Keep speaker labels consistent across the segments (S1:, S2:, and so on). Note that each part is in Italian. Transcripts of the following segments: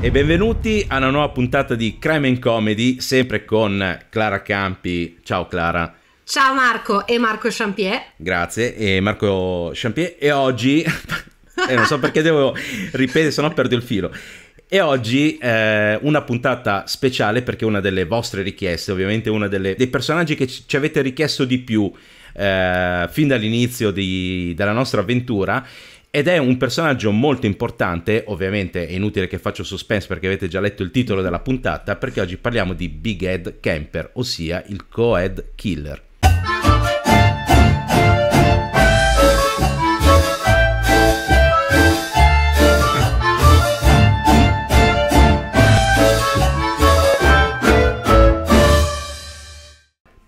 S1: e benvenuti a una nuova puntata di Crime and Comedy, sempre con Clara Campi. Ciao Clara.
S2: Ciao Marco e Marco Champier.
S1: Grazie, e Marco Champier. E oggi, eh, non so perché devo ripetere, se no perdo il filo. E oggi eh, una puntata speciale perché una delle vostre richieste, ovviamente uno dei personaggi che ci avete richiesto di più eh, fin dall'inizio della nostra avventura ed è un personaggio molto importante, ovviamente è inutile che faccio suspense perché avete già letto il titolo della puntata, perché oggi parliamo di Big Ed Camper, ossia il co-ed killer.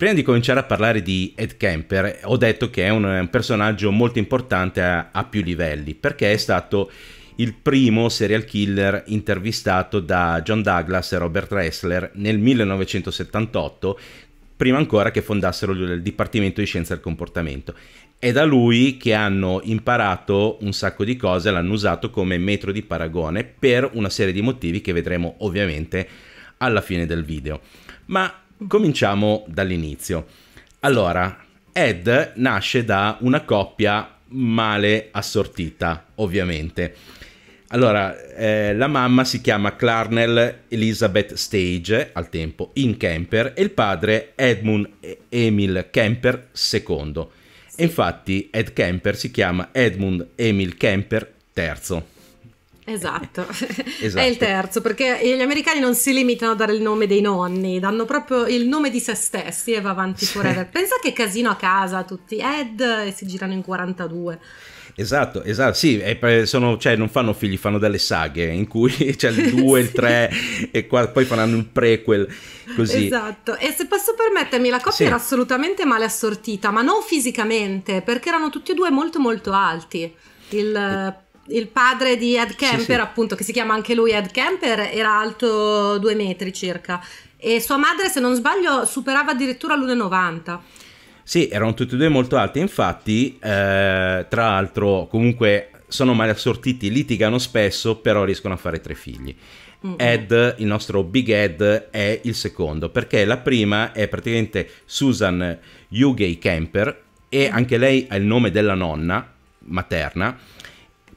S1: Prima di cominciare a parlare di Ed Kemper, ho detto che è un, un personaggio molto importante a, a più livelli, perché è stato il primo serial killer intervistato da John Douglas e Robert Ressler nel 1978, prima ancora che fondassero il Dipartimento di Scienza del Comportamento. È da lui che hanno imparato un sacco di cose, l'hanno usato come metro di paragone per una serie di motivi che vedremo ovviamente alla fine del video. Ma cominciamo dall'inizio. Allora, Ed nasce da una coppia male assortita, ovviamente. Allora, eh, la mamma si chiama Clarnell Elizabeth Stage, al tempo in Kemper, e il padre Edmund Emil Kemper II. E infatti Ed Kemper si chiama Edmund Emil Kemper III.
S2: Esatto. esatto. è il esatto. terzo, perché gli americani non si limitano a dare il nome dei nonni, danno proprio il nome di se stessi e va avanti forever. Pensa che casino a casa tutti, Ed, e si girano in 42.
S1: Esatto, esatto, sì, sono, cioè, non fanno figli, fanno delle saghe in cui c'è cioè, il 2, sì. il 3 e qua, poi faranno un prequel, così.
S2: Esatto, e se posso permettermi, la coppia sì. era assolutamente male assortita, ma non fisicamente, perché erano tutti e due molto molto alti. Il... E il padre di Ed Kemper, sì, sì. appunto, che si chiama anche lui Ed Kemper, era alto due metri circa e sua madre, se non sbaglio, superava addirittura l'1,90.
S1: Sì, erano tutti e due molto alti, infatti, eh, tra l'altro, comunque sono male assortiti, litigano spesso, però riescono a fare tre figli. Ed, il nostro Big Ed, è il secondo, perché la prima è praticamente Susan Hugay Kemper e mm. anche lei ha il nome della nonna materna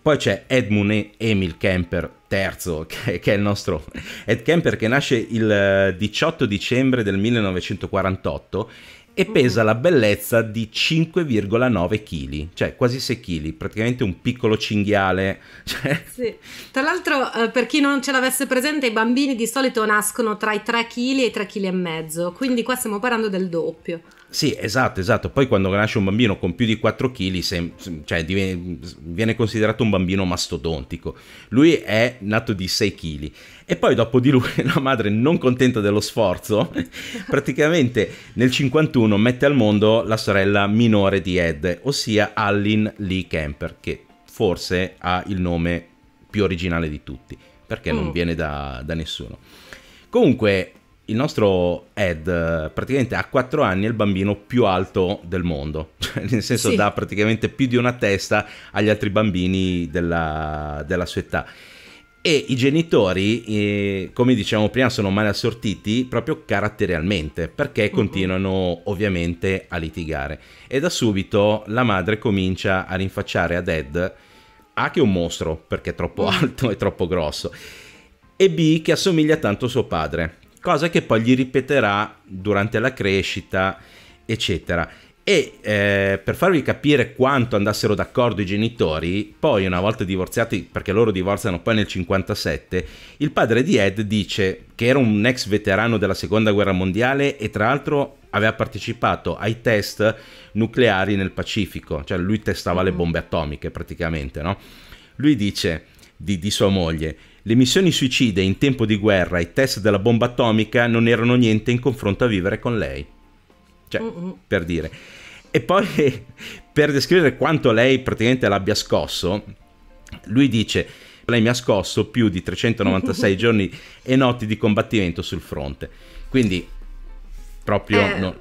S1: poi c'è Edmund Emil Kemper, terzo, che, che, è il nostro Ed Kemper, che nasce il 18 eh, dicembre del 1948 e mm-hmm. pesa la bellezza di 5,9 kg, cioè quasi 6 kg, praticamente un piccolo cinghiale. Cioè...
S2: Sì. Tra l'altro, eh, per chi non ce l'avesse presente, i bambini di solito nascono tra i 3 kg e i 3,5 kg, quindi qua stiamo parlando del doppio.
S1: Sì, esatto, esatto. Poi quando nasce un bambino con più di 4 kg, se, cioè, diviene, viene considerato un bambino mastodontico. Lui è nato di 6 kg. E poi dopo di lui la madre, non contenta dello sforzo, praticamente nel 51 mette al mondo la sorella minore di Ed, ossia Allin Lee Camper, che forse ha il nome più originale di tutti, perché mm. non viene da, da nessuno. Comunque, il nostro Ed praticamente ha 4 anni è il bambino più alto del mondo, cioè, nel senso sì. dà praticamente più di una testa agli altri bambini della, della sua età. E i genitori, eh, come diciamo prima, sono male assortiti proprio caratterialmente, perché mhm. continuano ovviamente a litigare. E da subito la madre comincia a rinfacciare ad Ed A che è un mostro, perché è troppo mm. alto e troppo grosso, e B che assomiglia tanto a suo padre cosa che poi gli ripeterà durante la crescita, eccetera. E eh, per farvi capire quanto andassero d'accordo i genitori, poi una volta divorziati, perché loro divorziano poi nel 57, il padre di Ed dice che era un ex veterano della seconda guerra mondiale e tra l'altro aveva partecipato ai test nucleari nel Pacifico, cioè lui testava le mm. bombe atomiche praticamente, no? Lui dice di, di sua moglie, le missioni suicide in tempo di guerra e i test della bomba atomica non erano niente in confronto a vivere con lei. Cioè, uh-uh. per dire. E poi, per descrivere quanto lei praticamente l'abbia scosso, lui dice, lei mi ha scosso più di 396 giorni e notti di combattimento sul fronte. Quindi, proprio... Eh, no...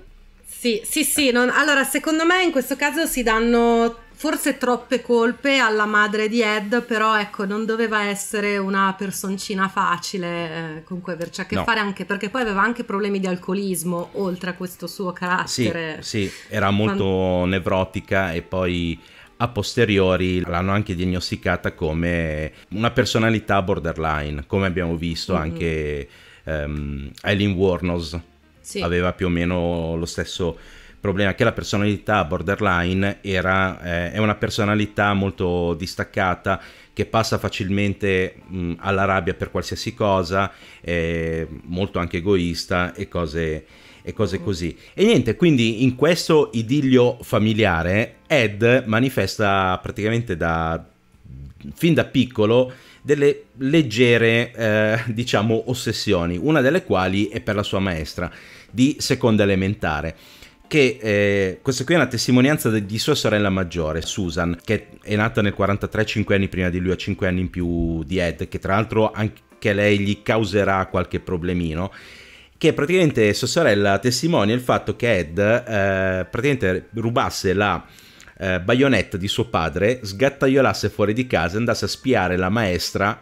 S2: Sì, sì, sì. Non... Allora, secondo me in questo caso si danno forse troppe colpe alla madre di Ed, però ecco, non doveva essere una personcina facile eh, con cui averci a che no. fare, anche perché poi aveva anche problemi di alcolismo, oltre a questo suo carattere.
S1: Sì, sì era molto Quando... nevrotica e poi a posteriori l'hanno anche diagnosticata come una personalità borderline, come abbiamo visto mm-hmm. anche um, Eileen Warnos sì. aveva più o meno lo stesso problema è che la personalità borderline era, eh, è una personalità molto distaccata che passa facilmente mh, alla rabbia per qualsiasi cosa, eh, molto anche egoista e cose, e cose mm. così. E niente, quindi in questo idillio familiare Ed manifesta praticamente da, fin da piccolo delle leggere, eh, diciamo, ossessioni, una delle quali è per la sua maestra di seconda elementare che eh, questa qui è una testimonianza di sua sorella maggiore, Susan, che è nata nel 43, 5 anni prima di lui, a 5 anni in più di Ed, che tra l'altro anche lei gli causerà qualche problemino che praticamente sua sorella testimonia il fatto che Ed eh, praticamente rubasse la eh, baionetta di suo padre, sgattaiolasse fuori di casa e andasse a spiare la maestra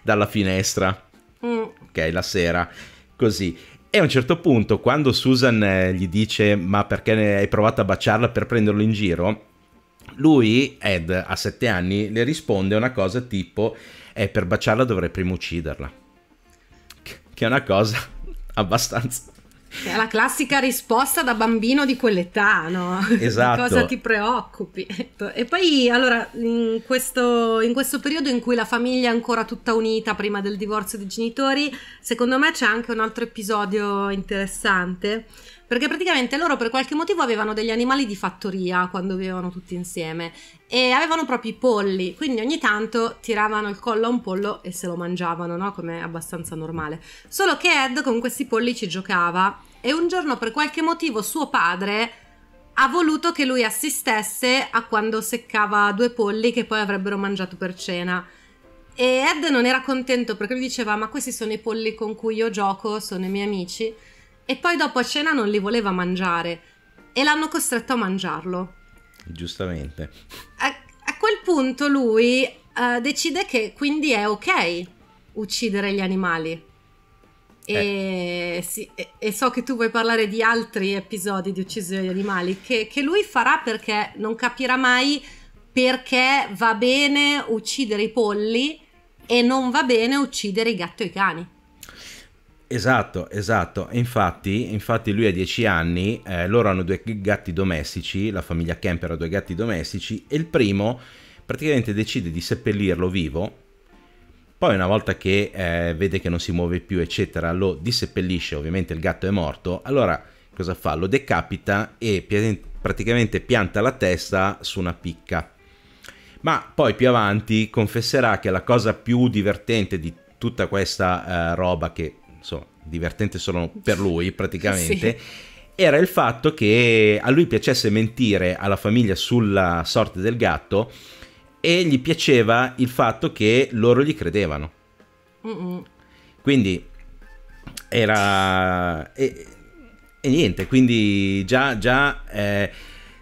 S1: dalla finestra. Mm. Ok, la sera. Così. E a un certo punto, quando Susan eh, gli dice: Ma perché hai provato a baciarla per prenderlo in giro? Lui, Ed, a sette anni, le risponde una cosa tipo: eh, Per baciarla dovrei prima ucciderla. Che è una cosa abbastanza
S2: è la classica risposta da bambino di quell'età, no? Esatto. Cosa ti preoccupi? Ecco, e poi, allora, in questo, in questo, periodo in cui la famiglia è ancora tutta unita prima del divorzio dei genitori, secondo me c'è anche un altro episodio interessante perché praticamente loro per qualche motivo avevano degli animali di fattoria quando vivevano tutti insieme e avevano proprio i polli, quindi ogni tanto tiravano il collo a un pollo e se lo mangiavano, no? Come è abbastanza normale. Solo che Ed con questi polli ci giocava e un giorno per qualche motivo suo padre ha voluto che lui assistesse a quando seccava due polli che poi avrebbero mangiato per cena. E Ed non era contento perché lui diceva: Ma questi sono i polli con cui io gioco, sono i miei amici e poi dopo a cena non li voleva mangiare e l'hanno costretto a mangiarlo.
S1: Giustamente.
S2: A, a quel punto lui uh, decide che quindi è ok uccidere gli animali. Eh. E, sì, e, e, so che tu vuoi parlare di altri episodi di uccisione di animali che, che lui farà perché non capirà mai perché va bene uccidere i polli e non va bene uccidere i gatti o i cani.
S1: Esatto, esatto. Infatti, infatti lui ha dieci anni, eh, loro hanno due gatti domestici, la famiglia Kemper ha due gatti domestici e il primo praticamente decide di seppellirlo vivo. Poi una volta che eh, vede che non si muove più, eccetera, lo disseppellisce, ovviamente il gatto è morto. Allora cosa fa? Lo decapita e pi praticamente pianta la testa su una picca. Ma poi più avanti confesserà che la cosa più divertente di tutta questa eh, roba che insomma, divertente solo per lui praticamente, sì. era il fatto che a lui piacesse mentire alla famiglia sulla sorte del gatto e gli piaceva il fatto che loro gli credevano. Mm -mm. Quindi era... E, e, niente, quindi già, già eh,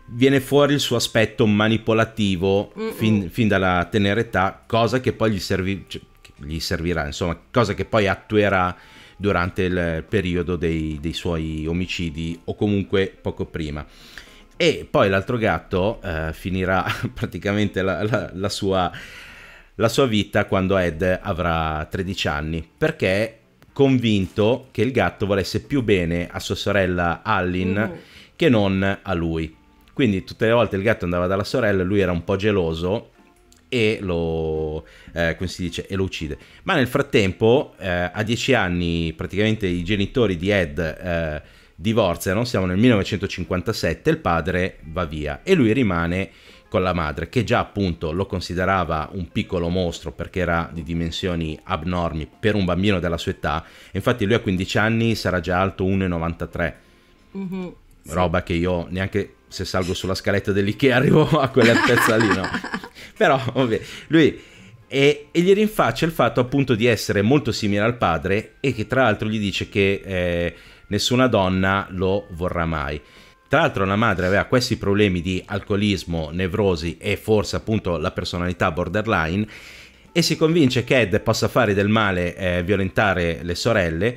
S1: viene fuori il suo aspetto manipolativo fin, fin, dalla tenera età, cosa che poi gli, servi... cioè, gli servirà, insomma, cosa che poi attuerà durante il periodo dei, dei suoi omicidi o comunque poco prima e poi l'altro gatto eh, finirà praticamente la, la, la, sua, la, sua, vita quando Ed avrà 13 anni perché convinto che il gatto volesse più bene a sua sorella Allin mm. che non a lui quindi tutte le volte il gatto andava dalla sorella lui era un po' geloso e lo, eh, dice, e lo uccide. Ma nel frattempo, eh, a dieci anni, praticamente i genitori di Ed eh, divorziano, siamo nel 1957, il padre va via e lui rimane con la madre, che già appunto lo considerava un piccolo mostro perché era di dimensioni abnormi per un bambino della sua età. Infatti lui a 15 anni sarà già alto 1,93. Mm-hmm, sì. Roba che io neanche se salgo sulla scaletta dell'Ikea arrivo a quell'altezza lì, no? Però, vabbè, lui... E, e, gli rinfaccia il fatto appunto di essere molto simile al padre e che tra l'altro gli dice che eh, nessuna donna lo vorrà mai. Tra l'altro la madre aveva questi problemi di alcolismo, nevrosi e forse appunto la personalità borderline e si convince che Ed possa fare del male, eh, violentare le sorelle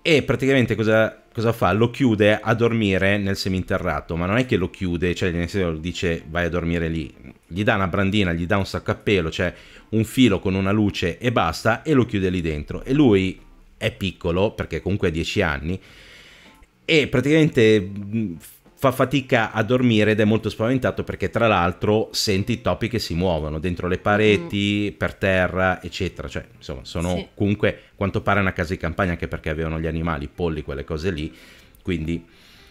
S1: e praticamente cosa, cosa, fa? Lo chiude a dormire nel seminterrato, ma non è che lo chiude, cioè nel senso dice vai a dormire lì, gli dà una brandina, gli dà un sacco a pelo, cioè un filo con una luce e basta, e lo chiude lì dentro. E lui è piccolo, perché comunque ha 10 anni, e praticamente mm, fa fatica a dormire ed è molto spaventato perché tra l'altro sente i topi che si muovono dentro le pareti, mm. per terra, eccetera. Cioè, insomma, sono sì. comunque quanto pare una casa di campagna anche perché avevano gli animali, i polli, quelle cose lì. Quindi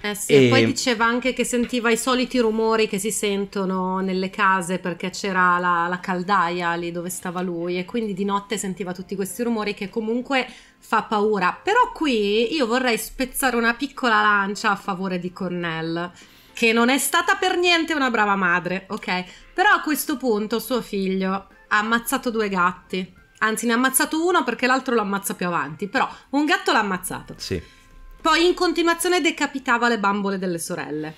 S1: eh sì, e... poi
S2: diceva anche che sentiva i soliti rumori che si sentono nelle case perché c'era la, la caldaia lì dove stava lui e quindi di notte sentiva tutti questi rumori che comunque fa paura. Però qui io vorrei spezzare una piccola lancia a favore di Cornell che non è stata per niente una brava madre, ok? Però a questo punto suo figlio ha ammazzato due gatti. Anzi, ne ha ammazzato uno perché l'altro lo ammazza più avanti. Però un gatto l'ha ammazzato. Sì. Poi in continuazione decapitava le bambole delle sorelle.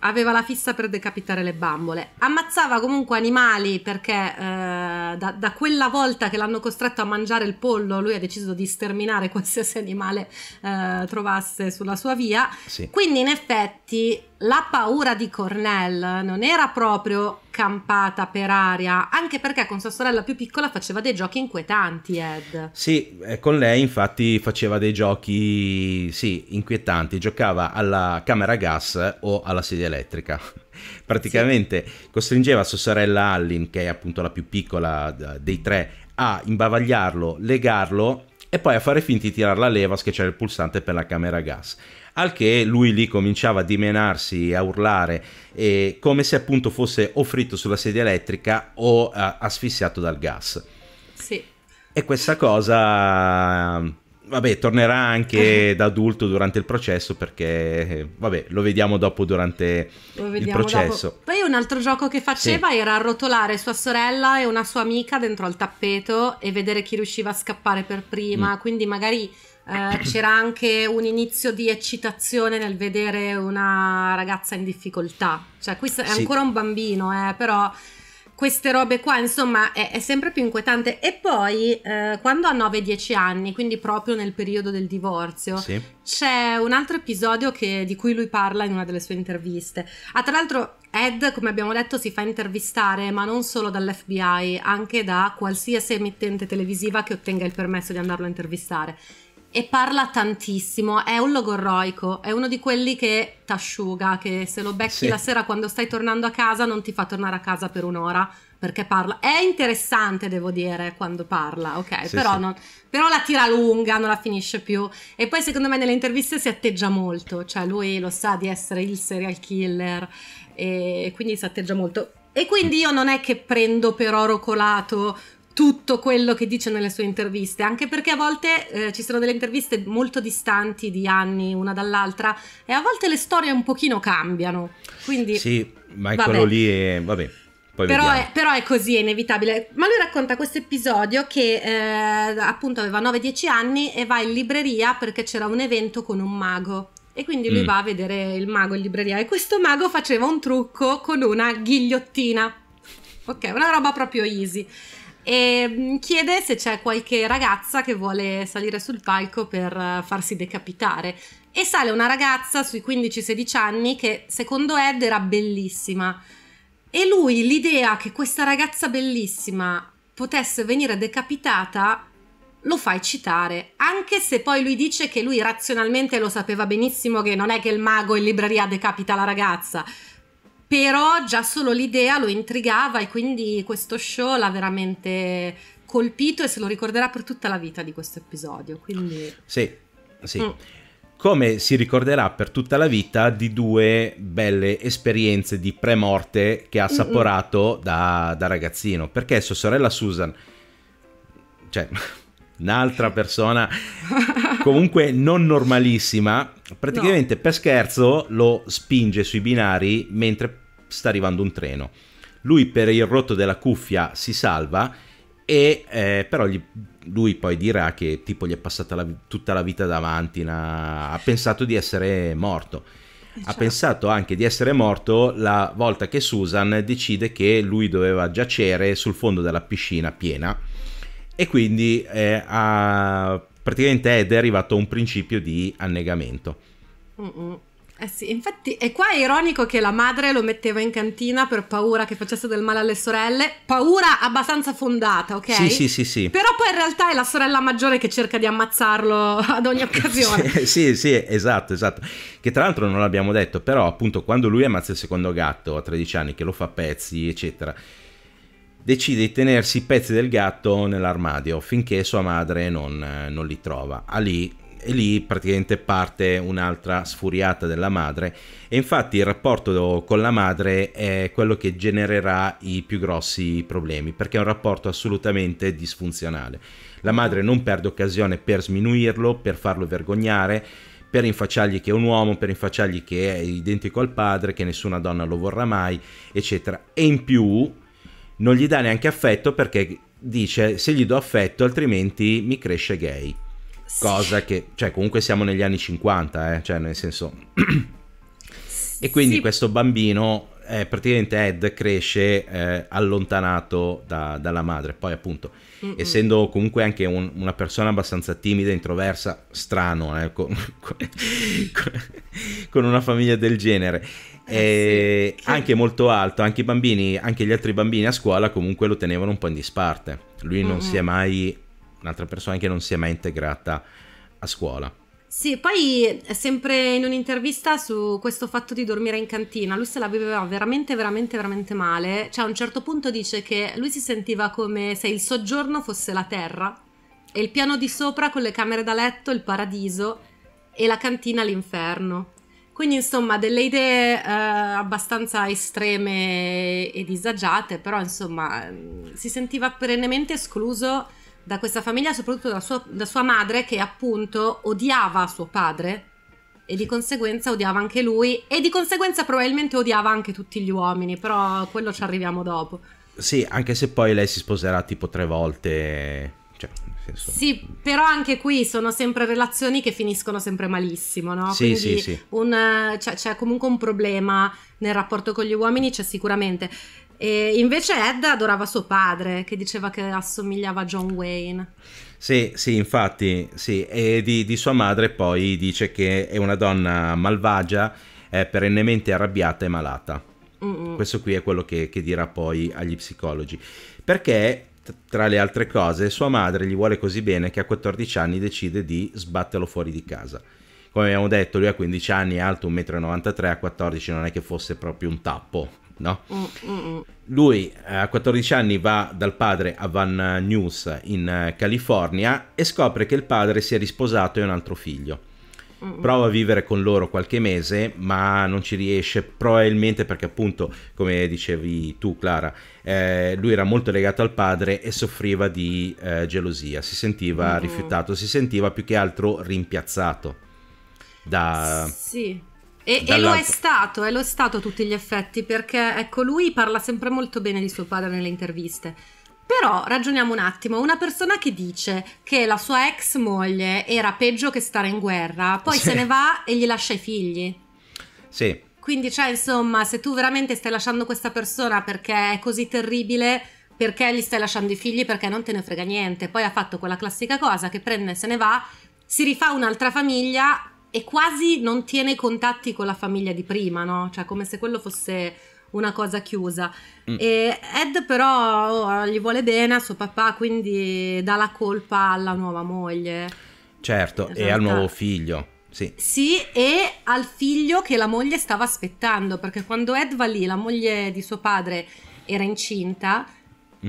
S2: Aveva la fissa per decapitare le bambole. Ammazzava comunque animali perché eh, da, da, quella volta che l'hanno costretto a mangiare il pollo, lui ha deciso di sterminare qualsiasi animale eh, trovasse sulla sua via. Sì. Quindi in effetti la paura di Cornell non era proprio campata per aria, anche perché con sua sorella più piccola faceva dei giochi inquietanti, Ed.
S1: Sì, eh, con lei infatti faceva dei giochi, sì, inquietanti, giocava alla camera a gas o alla sedia elettrica. Praticamente sì. costringeva sua sorella Allin, che è appunto la più piccola dei tre, a imbavagliarlo, legarlo e poi a fare finta di tirare la leva, schiacciare il pulsante per la camera a gas al che lui lì cominciava a dimenarsi, a urlare, eh, come se appunto fosse o fritto sulla sedia elettrica o eh, asfissiato dal gas. Sì. E questa cosa vabbè, tornerà anche da adulto durante il processo perché, vabbè, lo vediamo dopo durante
S2: vediamo il processo. Dopo. Poi un altro gioco che faceva sì. era arrotolare sua sorella e una sua amica dentro al tappeto e vedere chi riusciva a scappare per prima, mm. quindi magari eh, c'era anche un inizio di eccitazione nel vedere una ragazza in difficoltà. Cioè, qui è sì. ancora un bambino, eh, però queste robe qua, insomma, è, è sempre più inquietante. E poi, eh, quando ha 9-10 anni, quindi proprio nel periodo del divorzio, sì. c'è un altro episodio che, di cui lui parla in una delle sue interviste. Ah, tra l'altro, Ed, come abbiamo detto, si fa intervistare, ma non solo dall'FBI, anche da qualsiasi emittente televisiva che ottenga il permesso di andarlo a intervistare e parla tantissimo, è un logorroico, è uno di quelli che t'asciuga, che se lo becchi sì. la sera quando stai tornando a casa non ti fa tornare a casa per un'ora, perché parla, è interessante devo dire quando parla, ok, sì, però, sì. Non, però, la tira lunga, non la finisce più e poi secondo me nelle interviste si atteggia molto, cioè lui lo sa di essere il serial killer e quindi si atteggia molto. E quindi io non è che prendo per oro colato tutto quello che dice nelle sue interviste, anche perché a volte eh, ci sono delle interviste molto distanti di anni una dall'altra e a volte le storie un pochino cambiano. Quindi, sì,
S1: ma è vabbè. quello lì e vabbè. Però è,
S2: però, è, così, è inevitabile. Ma lui racconta questo episodio che eh, appunto aveva 9-10 anni e va in libreria perché c'era un evento con un mago. E quindi lui mm. va a vedere il mago in libreria e questo mago faceva un trucco con una ghigliottina. Ok, una roba proprio easy e mm, chiede se c'è qualche ragazza che vuole salire sul palco per eh, farsi decapitare. E sale una ragazza sui 15-16 anni che secondo Ed era bellissima. E lui l'idea che questa ragazza bellissima potesse venire decapitata lo fa eccitare, anche se poi lui dice che lui razionalmente lo sapeva benissimo che non è che il mago in libreria decapita la ragazza, però già solo l'idea lo intrigava e quindi questo show l'ha veramente colpito e se lo ricorderà per tutta la vita di questo episodio. Quindi...
S1: Sì, sì. Mm. Come si ricorderà per tutta la vita di due belle esperienze di pre-morte che ha assaporato da, da ragazzino, perché sua sorella Susan, cioè un'altra persona comunque non normalissima, praticamente no. per scherzo lo spinge sui binari mentre sta arrivando un treno. Lui per il rotto della cuffia si salva e eh, però gli, lui poi dirà che tipo gli è passata la, tutta la vita davanti, na, ha pensato di essere morto. Ciao. Ha certo. pensato anche di essere morto la volta che Susan decide che lui doveva giacere sul fondo della piscina piena e quindi eh, ha, praticamente Ed è arrivato a un principio di annegamento.
S2: Mm-mm. Eh sì, infatti, è qua ironico che la madre lo metteva in cantina per paura che facesse del male alle sorelle, paura abbastanza fondata, ok? Sì, sì, sì, sì. Però poi in realtà è la sorella maggiore che cerca di ammazzarlo ad ogni occasione.
S1: sì, sì, sì, esatto, esatto. Che tra l'altro non l'abbiamo detto, però appunto quando lui ammazza il secondo gatto a 13 anni, che lo fa a pezzi, eccetera, decide di tenersi i pezzi del gatto nell'armadio finché sua madre non, non li trova. A lì e lì praticamente parte un'altra sfuriata della madre e infatti il rapporto con la madre è quello che genererà i più grossi problemi perché è un rapporto assolutamente disfunzionale. La madre non perde occasione per sminuirlo, per farlo vergognare, per rinfacciargli che è un uomo, per rinfacciargli che è identico al padre, che nessuna donna lo vorrà mai, eccetera. E in più non gli dà neanche affetto perché dice se gli do affetto altrimenti mi cresce gay. Cosa sì. che, cioè, comunque siamo negli anni 50, eh? cioè, nel senso. e quindi sì. questo bambino, eh, praticamente Ed, cresce eh, allontanato da, dalla madre. Poi, appunto, Mm-mm. essendo comunque anche un, una persona abbastanza timida, introversa, strano, eh, con, con una famiglia del genere. Eh, sì. Eh, anche molto alto, anche i bambini, anche gli altri bambini a scuola comunque lo tenevano un po' in disparte. Lui non mm-hmm. si è mai un'altra persona che non si è mai integrata a scuola. Sì,
S2: poi eh, sempre in un'intervista su questo fatto di dormire in cantina, lui se la viveva veramente, veramente, veramente male. Cioè a un certo punto dice che lui si sentiva come se il soggiorno fosse la terra e il piano di sopra con le camere da letto il paradiso e la cantina l'inferno. Quindi insomma delle idee eh, abbastanza estreme e disagiate, però insomma mm, si sentiva perennemente escluso da questa famiglia, soprattutto da sua, da sua madre che appunto odiava suo padre e di conseguenza odiava anche lui e di conseguenza probabilmente odiava anche tutti gli uomini, però quello ci arriviamo dopo.
S1: Sì, anche se poi lei si sposerà tipo tre volte. Cioè, senso...
S2: Sì, però anche qui sono sempre relazioni che finiscono sempre malissimo, no? Sì, Quindi sì, sì. Cioè, c'è, cioè, comunque un problema nel rapporto con gli uomini, c'è sicuramente. E invece Ed adorava suo padre, che diceva che assomigliava a John Wayne.
S1: Sì, sì, infatti, sì. E di, di sua madre poi dice che è una donna malvagia, è perennemente arrabbiata e malata. Mm-mm. Questo qui è quello che, che dirà poi agli psicologi. Perché tra le altre cose, sua madre gli vuole così bene che a 14 anni decide di sbatterlo fuori di casa. Come abbiamo detto, lui a 15 anni è alto 1,93 m, a 14 non è che fosse proprio un tappo no?
S2: Mm, mm, mm.
S1: Lui eh, a 14 anni va dal padre a Van News in eh, California e scopre che il padre si è risposato e ha un altro figlio. Prova a vivere con loro qualche mese, ma non ci riesce, probabilmente perché appunto, come dicevi tu Clara, eh, lui era molto legato al padre e soffriva di eh, gelosia, si sentiva Mm-mm. rifiutato, si sentiva più che altro rimpiazzato da...
S2: Sì e, e, lo è stato, e lo è stato a tutti gli effetti, perché ecco, lui parla sempre molto bene di suo padre nelle interviste. Però ragioniamo un attimo, una persona che dice che la sua ex moglie era peggio che stare in guerra, poi sì. se ne va e gli lascia i figli. Sì. Quindi, cioè, insomma, se tu veramente stai lasciando questa persona perché è così terribile, perché gli stai lasciando i figli? Perché non te ne frega niente. Poi ha fatto quella classica cosa che prende, e se ne va, si rifà un'altra famiglia e quasi non tiene contatti con la famiglia di prima, no? Cioè come se quello fosse una cosa chiusa. Mm. Ed però oh, gli vuole bene a suo papà, quindi dà la colpa alla nuova moglie.
S1: Certo, e al esatto. nuovo figlio. Sì.
S2: sì, e al figlio che la moglie stava aspettando, perché quando Ed va lì, la moglie di suo padre era incinta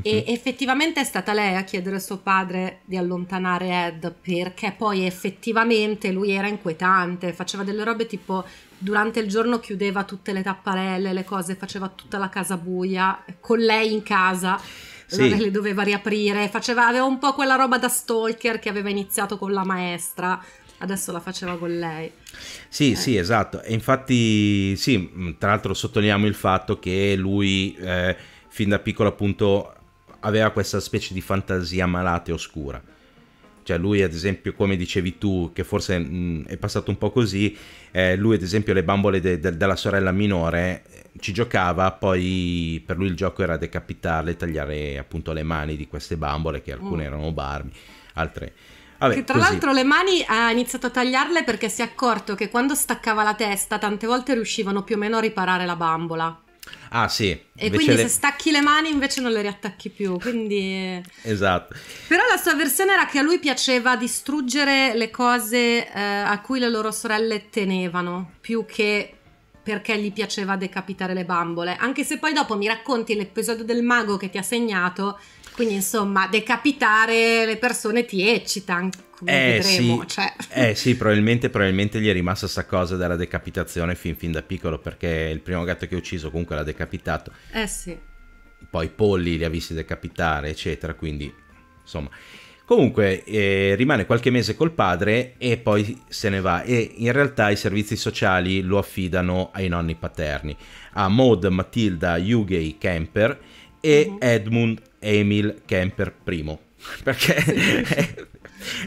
S2: e mhm. effettivamente è stata lei a chiedere a suo padre di allontanare Ed perché poi effettivamente lui era inquietante, faceva delle robe tipo durante il giorno chiudeva tutte le tapparelle, le cose, faceva tutta la casa buia con lei in casa. Sì. le doveva riaprire, faceva, aveva un po' quella roba da stalker che aveva iniziato con la maestra adesso la faceva con lei.
S1: Sì, eh. sì, esatto. E infatti, sì, tra l'altro sottolineiamo il fatto che lui eh, fin da piccolo appunto aveva questa specie di fantasia malata e oscura. Cioè lui ad esempio, come dicevi tu, che forse mh, mm, è passato un po' così, eh, lui ad esempio le bambole de de della sorella minore eh, ci giocava, poi per lui il gioco era decapitarle, tagliare appunto le mani di queste bambole, che alcune mm. erano barbi, altre... Vabbè, che tra l'altro
S2: le mani ha iniziato a tagliarle perché si è accorto che quando staccava la testa tante volte riuscivano più o meno a riparare la bambola.
S1: Ah sì. E quindi le... se
S2: stacchi le mani invece non le riattacchi più, quindi... Eh. esatto. Però la sua versione era che a lui piaceva distruggere le cose eh, a cui le loro sorelle tenevano, più che perché gli piaceva decapitare le bambole. Anche se poi dopo mi racconti l'episodio del mago che ti ha segnato quindi insomma, decapitare le persone ti eccita anche. Eh, vedremo, sì, cioè. eh
S1: sì, probabilmente, probabilmente, gli è rimasta questa cosa della decapitazione fin, fin da piccolo perché il primo gatto che ha ucciso comunque l'ha decapitato. Eh sì. Poi polli li ha visti decapitare, eccetera, quindi insomma. Comunque eh, rimane qualche mese col padre e poi se ne va e in realtà i servizi sociali lo affidano ai nonni paterni, a Maud Matilda Hugay Camper, e mm-hmm. Edmund Emil Kemper I, perché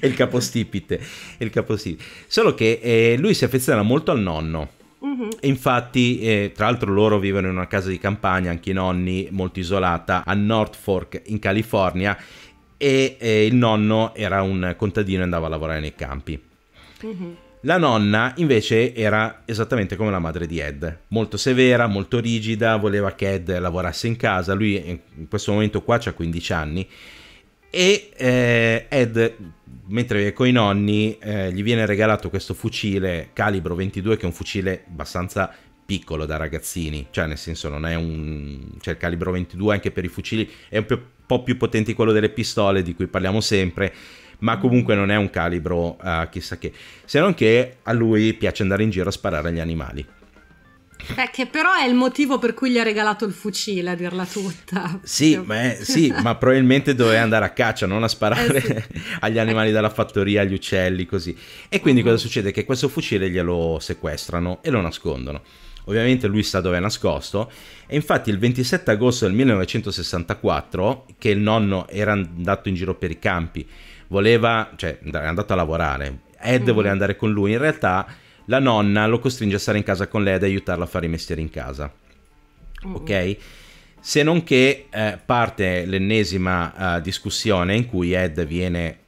S1: è il capostipite, è il capostipite. Solo che eh, lui si affeziona molto al nonno. mm Infatti, eh, tra l'altro, loro vivono in una casa di campagna, anche i nonni, molto isolata, a North Fork, in California, e eh, il nonno era un contadino e andava a lavorare nei campi. Mm-hmm. La nonna invece era esattamente come la madre di Ed, molto severa, molto rigida, voleva che Ed lavorasse in casa, lui in questo momento qua ha 15 anni e eh, Ed mentre è con i nonni eh, gli viene regalato questo fucile calibro 22 che è un fucile abbastanza piccolo da ragazzini, cioè nel senso non è un... cioè il calibro 22 anche per i fucili è un po' più potente quello delle pistole di cui parliamo sempre ma comunque non è un calibro uh, chissà che, se non che a lui piace andare in giro a sparare agli animali.
S2: Beh, che però è il motivo per cui gli ha regalato il fucile, a dirla tutta. Sì, beh, sì ma
S1: probabilmente doveva andare a caccia, non a sparare eh sì. agli animali della fattoria, agli uccelli, così. E quindi uh-huh. cosa mm. succede? Che questo fucile glielo sequestrano e lo nascondono. Ovviamente lui sa dove è nascosto e infatti il 27 agosto del 1964, che il nonno era andato in giro per i campi voleva, cioè è andato a lavorare, Ed mm-hmm. voleva andare con lui, in realtà la nonna lo costringe a stare in casa con lei ad aiutarla a fare i mestieri in casa. Mm-hmm. Ok? Se non che eh, parte l'ennesima eh, discussione in cui Ed viene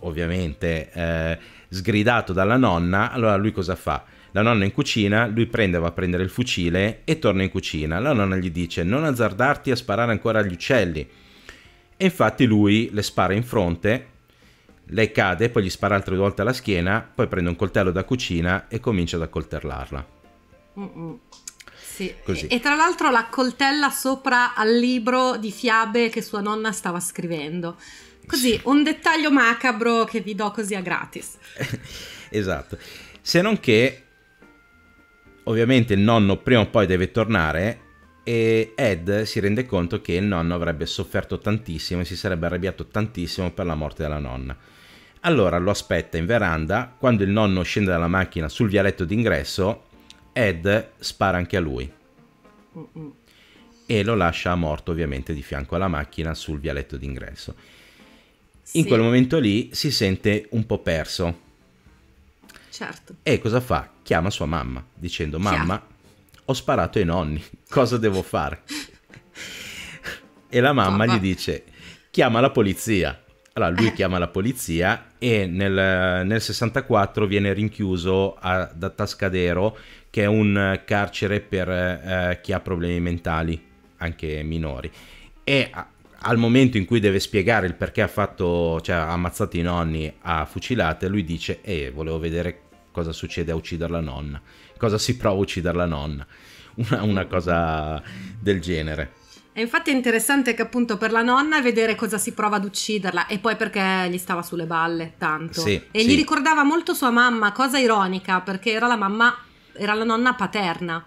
S1: ovviamente eh, sgridato dalla nonna, allora lui cosa fa? La nonna in cucina, lui prende, va a prendere il fucile e torna in cucina. La nonna gli dice non azzardarti a sparare ancora agli uccelli. E infatti lui le spara in fronte lei cade, poi gli spara altre due volte alla schiena, poi prende un coltello da cucina e comincia ad accoltellarla. Sì. Così. E, e
S2: tra l'altro la coltella sopra al libro di fiabe che sua nonna stava scrivendo. Così, sì. un dettaglio macabro che vi do così a gratis.
S1: esatto. Se non che, ovviamente il nonno prima o poi deve tornare e Ed si rende conto che il nonno avrebbe sofferto tantissimo e si sarebbe arrabbiato tantissimo per la morte della nonna. Allora lo aspetta in veranda, quando il nonno scende dalla macchina sul vialetto d'ingresso, Ed spara anche a lui. Mm -mm. E lo lascia morto ovviamente di fianco alla macchina sul vialetto d'ingresso. In sì. quel momento lì si sente un po' perso. Certo. E cosa fa? Chiama sua mamma dicendo mamma Chiaro. ho sparato ai nonni, cosa devo fare? e la mamma Papa. gli dice chiama la polizia. Allora lui eh. chiama la polizia e nel, nel 64 viene rinchiuso a, ad Atascadero che è un carcere per eh, chi ha problemi mentali, anche minori. E a, al momento in cui deve spiegare il perché ha, fatto, cioè, ha ammazzato i nonni a fucilate, lui dice, eh, volevo vedere cosa succede a uccidere la nonna, cosa si prova a uccidere la nonna, una, una cosa del genere.
S2: E infatti è interessante che appunto per la nonna vedere cosa si prova ad ucciderla e poi perché gli stava sulle balle tanto. Sì, e sì. gli ricordava molto sua mamma, cosa ironica perché era la mamma, era la nonna paterna.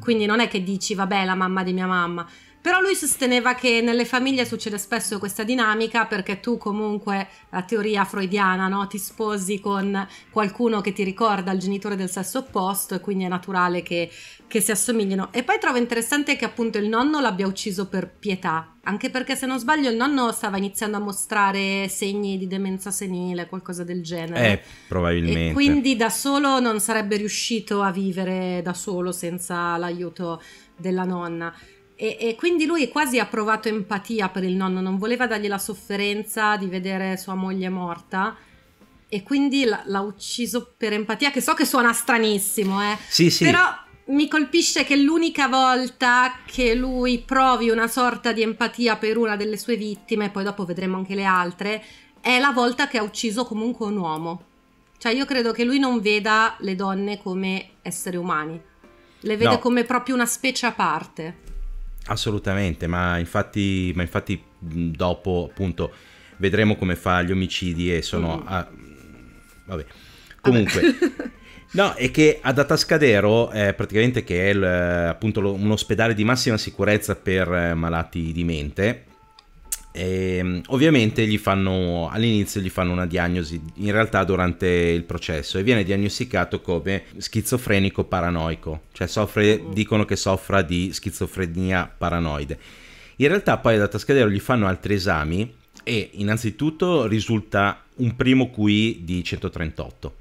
S2: Quindi non è che dici vabbè la mamma di mia mamma, però lui sosteneva che nelle famiglie succede spesso questa dinamica perché tu comunque, la teoria freudiana, no? ti sposi con qualcuno che ti ricorda il genitore del sesso opposto e quindi è naturale che, che si assomiglino. E poi trovo interessante che appunto il nonno l'abbia ucciso per pietà, anche perché se non sbaglio il nonno stava iniziando a mostrare segni di demenza senile, qualcosa del genere. Eh,
S1: probabilmente. E quindi
S2: da solo non sarebbe riuscito a vivere da solo senza l'aiuto della nonna. E, e, quindi lui quasi ha provato empatia per il nonno, non voleva dargli la sofferenza di vedere sua moglie morta. E quindi l- l'ha ucciso per empatia, che so che suona stranissimo, eh. Sì, sì. Però mi colpisce che l'unica volta che lui provi una sorta di empatia per una delle sue vittime, poi dopo vedremo anche le altre, è la volta che ha ucciso comunque un uomo. Cioè io credo che lui non veda le donne come esseri umani, le vede no. come proprio una specie a parte.
S1: Assolutamente, ma infatti, ma infatti dopo appunto vedremo come fa gli omicidi e sono... Mm. A... Vabbè. Comunque... no, è che ad Atascadero, eh, praticamente che è l, eh, appunto lo, un ospedale di massima sicurezza per eh, malati di mente, e, ehm, ovviamente gli fanno, all'inizio gli fanno una diagnosi, in realtà durante il processo, e viene diagnosticato come schizofrenico paranoico, cioè soffre, mm. dicono che soffra di schizofrenia paranoide. In realtà poi da Tascadero gli fanno altri esami e innanzitutto risulta un primo QI di 138,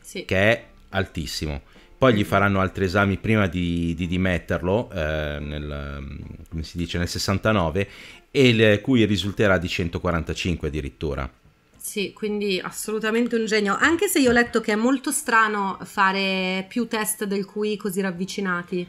S1: sì. che è altissimo. Poi gli mm. faranno altri esami prima di, di dimetterlo, eh, nel, come si dice, nel 69, e il cui risulterà di 145 addirittura.
S2: Sì, quindi assolutamente un genio. Anche se io ho letto che è molto strano fare più test del QI così ravvicinati.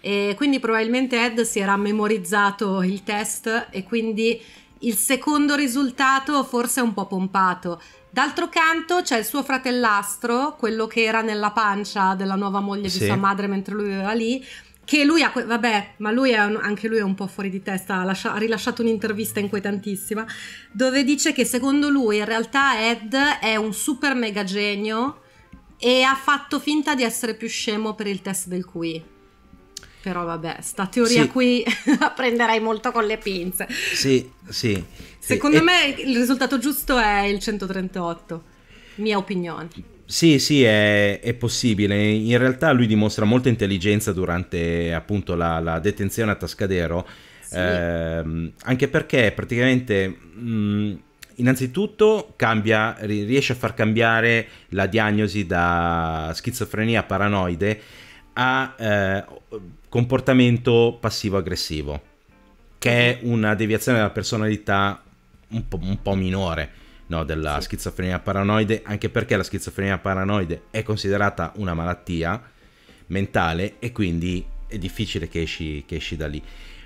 S2: E quindi probabilmente Ed si era memorizzato il test e quindi il secondo risultato forse è un po' pompato. D'altro canto c'è il suo fratellastro, quello che era nella pancia della nuova moglie sì. di sua madre mentre lui era lì, che lui ha, vabbè, ma lui è un, anche lui è un po' fuori di testa, ha, lascia, ha, rilasciato un'intervista inquietantissima, dove dice che secondo lui in realtà Ed è un super mega genio e ha fatto finta di essere più scemo per il test del QI. Però vabbè, sta teoria sì. qui la prenderei molto con le pinze.
S1: Sì, sì. Secondo e... me
S2: il risultato giusto è il 138, mia opinione.
S1: Sì, sì, è, è, possibile. In realtà lui dimostra molta intelligenza durante appunto la, la detenzione a Tascadero, sì. ehm, anche perché praticamente... Mh, mm, innanzitutto cambia, riesce a far cambiare la diagnosi da schizofrenia paranoide a eh, comportamento passivo-aggressivo, che è una deviazione della personalità un po', un po minore no, della sì. schizofrenia paranoide, anche perché la schizofrenia paranoide è considerata una malattia mentale e quindi è difficile che esci, che esci da lì.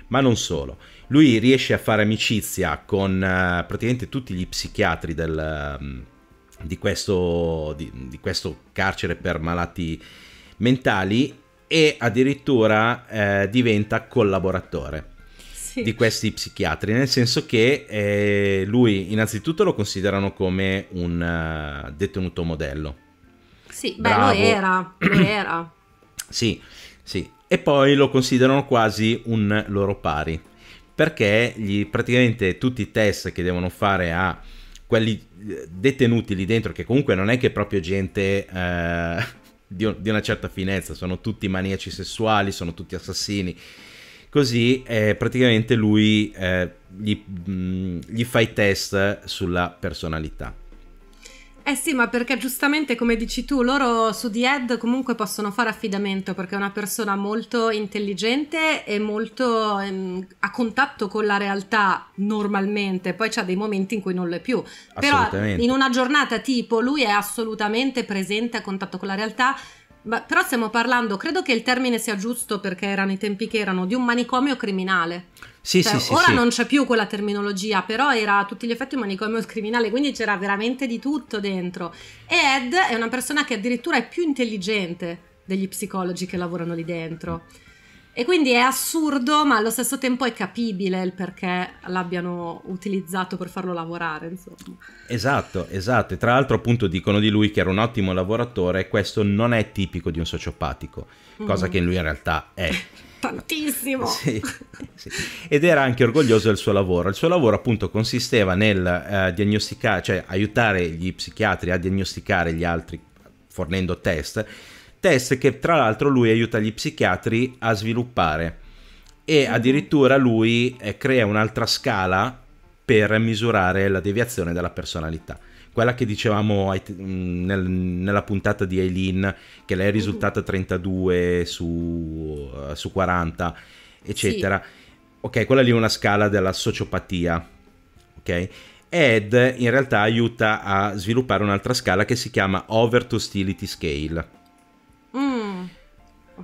S1: Ma non solo, lui riesce a fare amicizia con uh, praticamente tutti gli psichiatri del, um, di, questo, di, di questo carcere per malati mentali e addirittura eh, diventa collaboratore sì. di questi psichiatri, nel senso che eh, lui innanzitutto lo considerano come un uh, detenuto modello.
S2: Sì, Bravo. beh, lo era, lo era.
S1: sì, sì. E poi lo considerano quasi un loro pari, perché gli, praticamente tutti i test che devono fare a quelli eh, detenuti lì dentro, che comunque non è che proprio gente... Eh, di, una certa finezza, sono tutti maniaci sessuali, sono tutti assassini, Così eh, praticamente lui eh, gli, mh, mm, gli fa i test sulla personalità.
S2: Eh sì, ma perché giustamente come dici tu, loro su The Ed comunque possono fare affidamento perché è una persona molto intelligente e molto ehm, a contatto con la realtà normalmente, poi c'ha dei momenti in cui non lo è più. Però in una giornata tipo lui è assolutamente presente a contatto con la realtà ma, però stiamo parlando, credo che il termine sia giusto perché erano i tempi che erano, di un manicomio criminale.
S1: Sì, cioè, sì, ora sì, non c'è
S2: più quella terminologia, però era a tutti gli effetti un manicomio criminale, quindi c'era veramente di tutto dentro. E Ed è una persona che addirittura è più intelligente degli psicologi che lavorano lì dentro. Mm e quindi è assurdo, ma allo stesso tempo è capibile il perché l'abbiano utilizzato per farlo lavorare, insomma.
S1: Esatto, esatto. E tra l'altro appunto dicono di lui che era un ottimo lavoratore e questo non è tipico di un sociopatico, mm. cosa che in lui in realtà è.
S2: tantissimo. Sì, sì.
S1: Ed era anche orgoglioso del suo lavoro. Il suo lavoro appunto consisteva nel eh, diagnosticare, cioè aiutare gli psichiatri a diagnosticare gli altri fornendo test test che tra l'altro lui aiuta gli psichiatri a sviluppare e mhm. addirittura lui eh, crea un'altra scala per misurare la deviazione della personalità. Quella che dicevamo mm, nel, nella puntata di Eileen, che lei è mhm. risultata 32 su, eh, su 40, eccetera. Sì. Ok, quella lì è una scala della sociopatia. Ok? Ed in realtà aiuta a sviluppare un'altra scala che si chiama Over Hostility Scale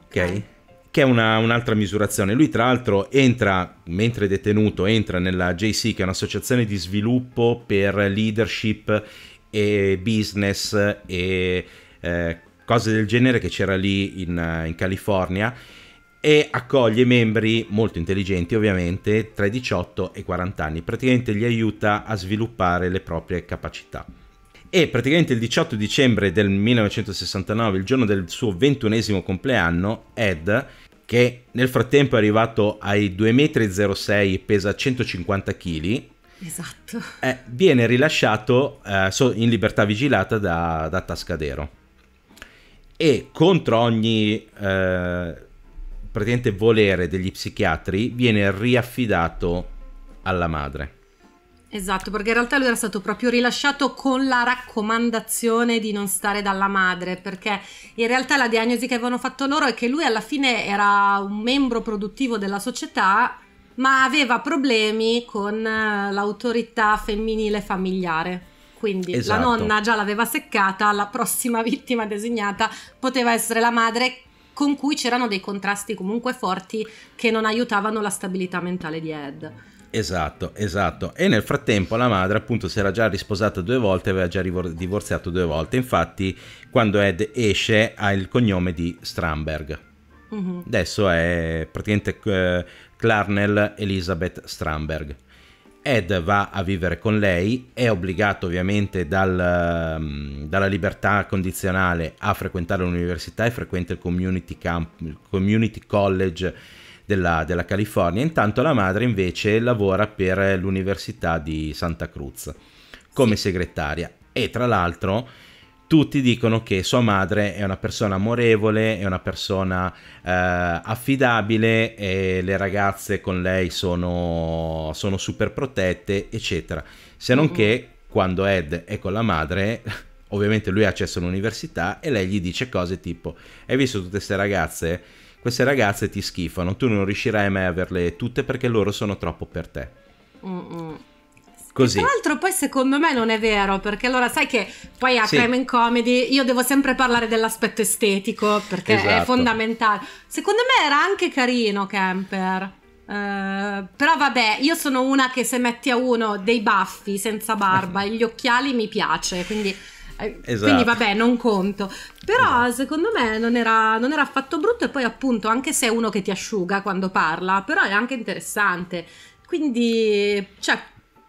S1: ok? Che è una, un'altra misurazione. Lui, tra l'altro, entra, mentre detenuto, entra nella JC, che è un'associazione di sviluppo per leadership e business e eh, cose del genere che c'era lì in, in California e accoglie membri molto intelligenti ovviamente tra i 18 e i 40 anni, praticamente li aiuta a sviluppare le proprie capacità e praticamente il 18 dicembre del 1969, il giorno del suo ventunesimo compleanno, Ed, che nel frattempo è arrivato ai 2,06 m, e pesa 150 kg, esatto. eh, viene rilasciato eh, in libertà vigilata da, da Tascadero. E contro ogni eh, volere degli psichiatri viene riaffidato alla madre
S2: Esatto, perché in realtà lui era stato proprio rilasciato con la raccomandazione di non stare dalla madre, perché in realtà la diagnosi che avevano fatto loro è che lui alla fine era un membro produttivo della società, ma aveva problemi con eh, l'autorità femminile familiare. Quindi esatto. la nonna già l'aveva seccata, la prossima vittima designata poteva essere la madre con cui c'erano dei contrasti comunque forti che non aiutavano la stabilità mentale di Ed.
S1: Esatto, esatto. E nel frattempo la madre appunto si era già risposata due volte, aveva già divorziato due volte. Infatti quando Ed esce ha il cognome di Stramberg. Mm-hmm. Adesso è praticamente eh, Clarnell Elizabeth Stramberg. Ed va a vivere con lei, è obbligato ovviamente dal, mm, dalla libertà condizionale a frequentare l'università e frequenta il community, camp, il community college della, della California, intanto la madre invece lavora per l'Università di Santa Cruz come segretaria e tra l'altro tutti dicono che sua madre è una persona amorevole, è una persona eh, affidabile e le ragazze con lei sono, sono super protette, eccetera. Se non che quando Ed è con la madre, ovviamente lui ha accesso all'università e lei gli dice cose tipo: Hai visto tutte queste ragazze? queste ragazze ti schifano, tu non riuscirai mai a averle tutte perché loro sono troppo per te. Mm-mm. Così. tra
S2: l'altro poi secondo me non è vero, perché allora sai che poi a sì. Crime and Comedy io devo sempre parlare dell'aspetto estetico, perché esatto. è fondamentale. Secondo me era anche carino Camper. Uh, però vabbè, io sono una che se metti a uno dei baffi senza barba e gli occhiali mi piace, quindi Esatto. Quindi vabbè, non conto. Però esatto. secondo me non era, non era, affatto brutto e poi appunto anche se è uno che ti asciuga quando parla, però è anche interessante. Quindi, cioè,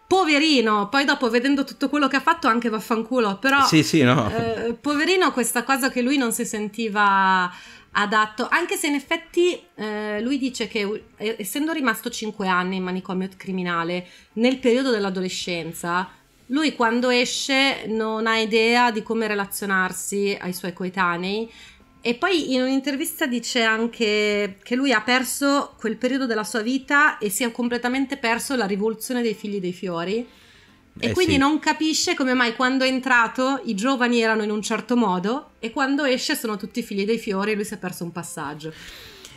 S2: poverino, poi dopo vedendo tutto quello che ha fatto anche vaffanculo, però... Sì, sì, no. Eh, poverino questa cosa che lui non si sentiva adatto, anche se in effetti eh, lui dice che essendo rimasto 5 anni in manicomio criminale nel periodo dell'adolescenza lui quando esce non ha idea di come relazionarsi ai suoi coetanei e poi in un'intervista dice anche che lui ha perso quel periodo della sua vita e si è completamente perso la rivoluzione dei figli dei fiori. E eh, quindi sì. non capisce come mai quando è entrato i giovani erano in un certo modo e quando esce sono tutti figli dei fiori e lui si è perso un passaggio.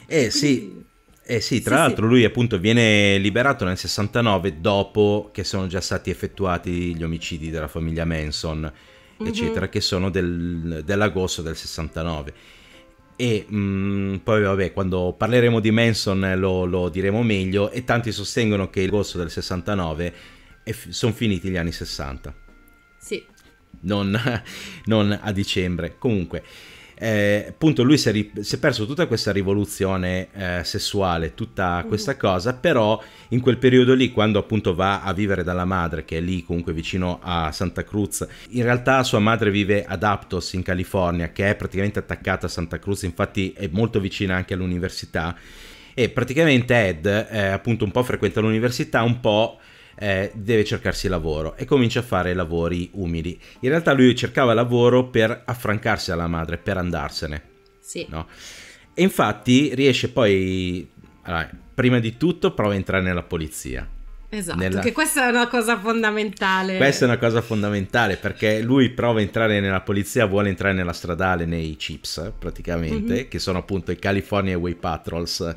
S1: Eh quindi... sì, eh sì, tra sì, l'altro sì. lui appunto viene liberato nel 69 dopo che sono già stati effettuati gli omicidi della famiglia Manson, mm-hmm. eccetera, che sono del, dell'agosto del 69. E mh, mm, poi vabbè, quando parleremo di Manson eh, lo, lo, diremo meglio e tanti sostengono che l'agosto del 69 f- sono finiti gli anni 60. Sì. Non, non a dicembre. Comunque eh, appunto lui si è, ri- si è, perso tutta questa rivoluzione eh, sessuale, tutta mm. questa cosa, però in quel periodo lì, quando appunto va a vivere dalla madre, che è lì comunque vicino a Santa Cruz, in realtà sua madre vive ad Aptos in California, che è praticamente attaccata a Santa Cruz, infatti è molto vicina anche all'università, e praticamente Ed eh, appunto un po' frequenta l'università, un po' eh, deve cercarsi lavoro e comincia a fare lavori umili. In realtà lui cercava lavoro per affrancarsi alla madre, per andarsene. Sì. No? E infatti riesce poi, allora, prima di tutto, prova a entrare nella polizia.
S2: Esatto, nella... che questa è una cosa fondamentale. Questa
S1: è una cosa fondamentale perché lui prova a entrare nella polizia, vuole entrare nella stradale, nei chips praticamente, mm-hmm. che sono appunto i California Way Patrols,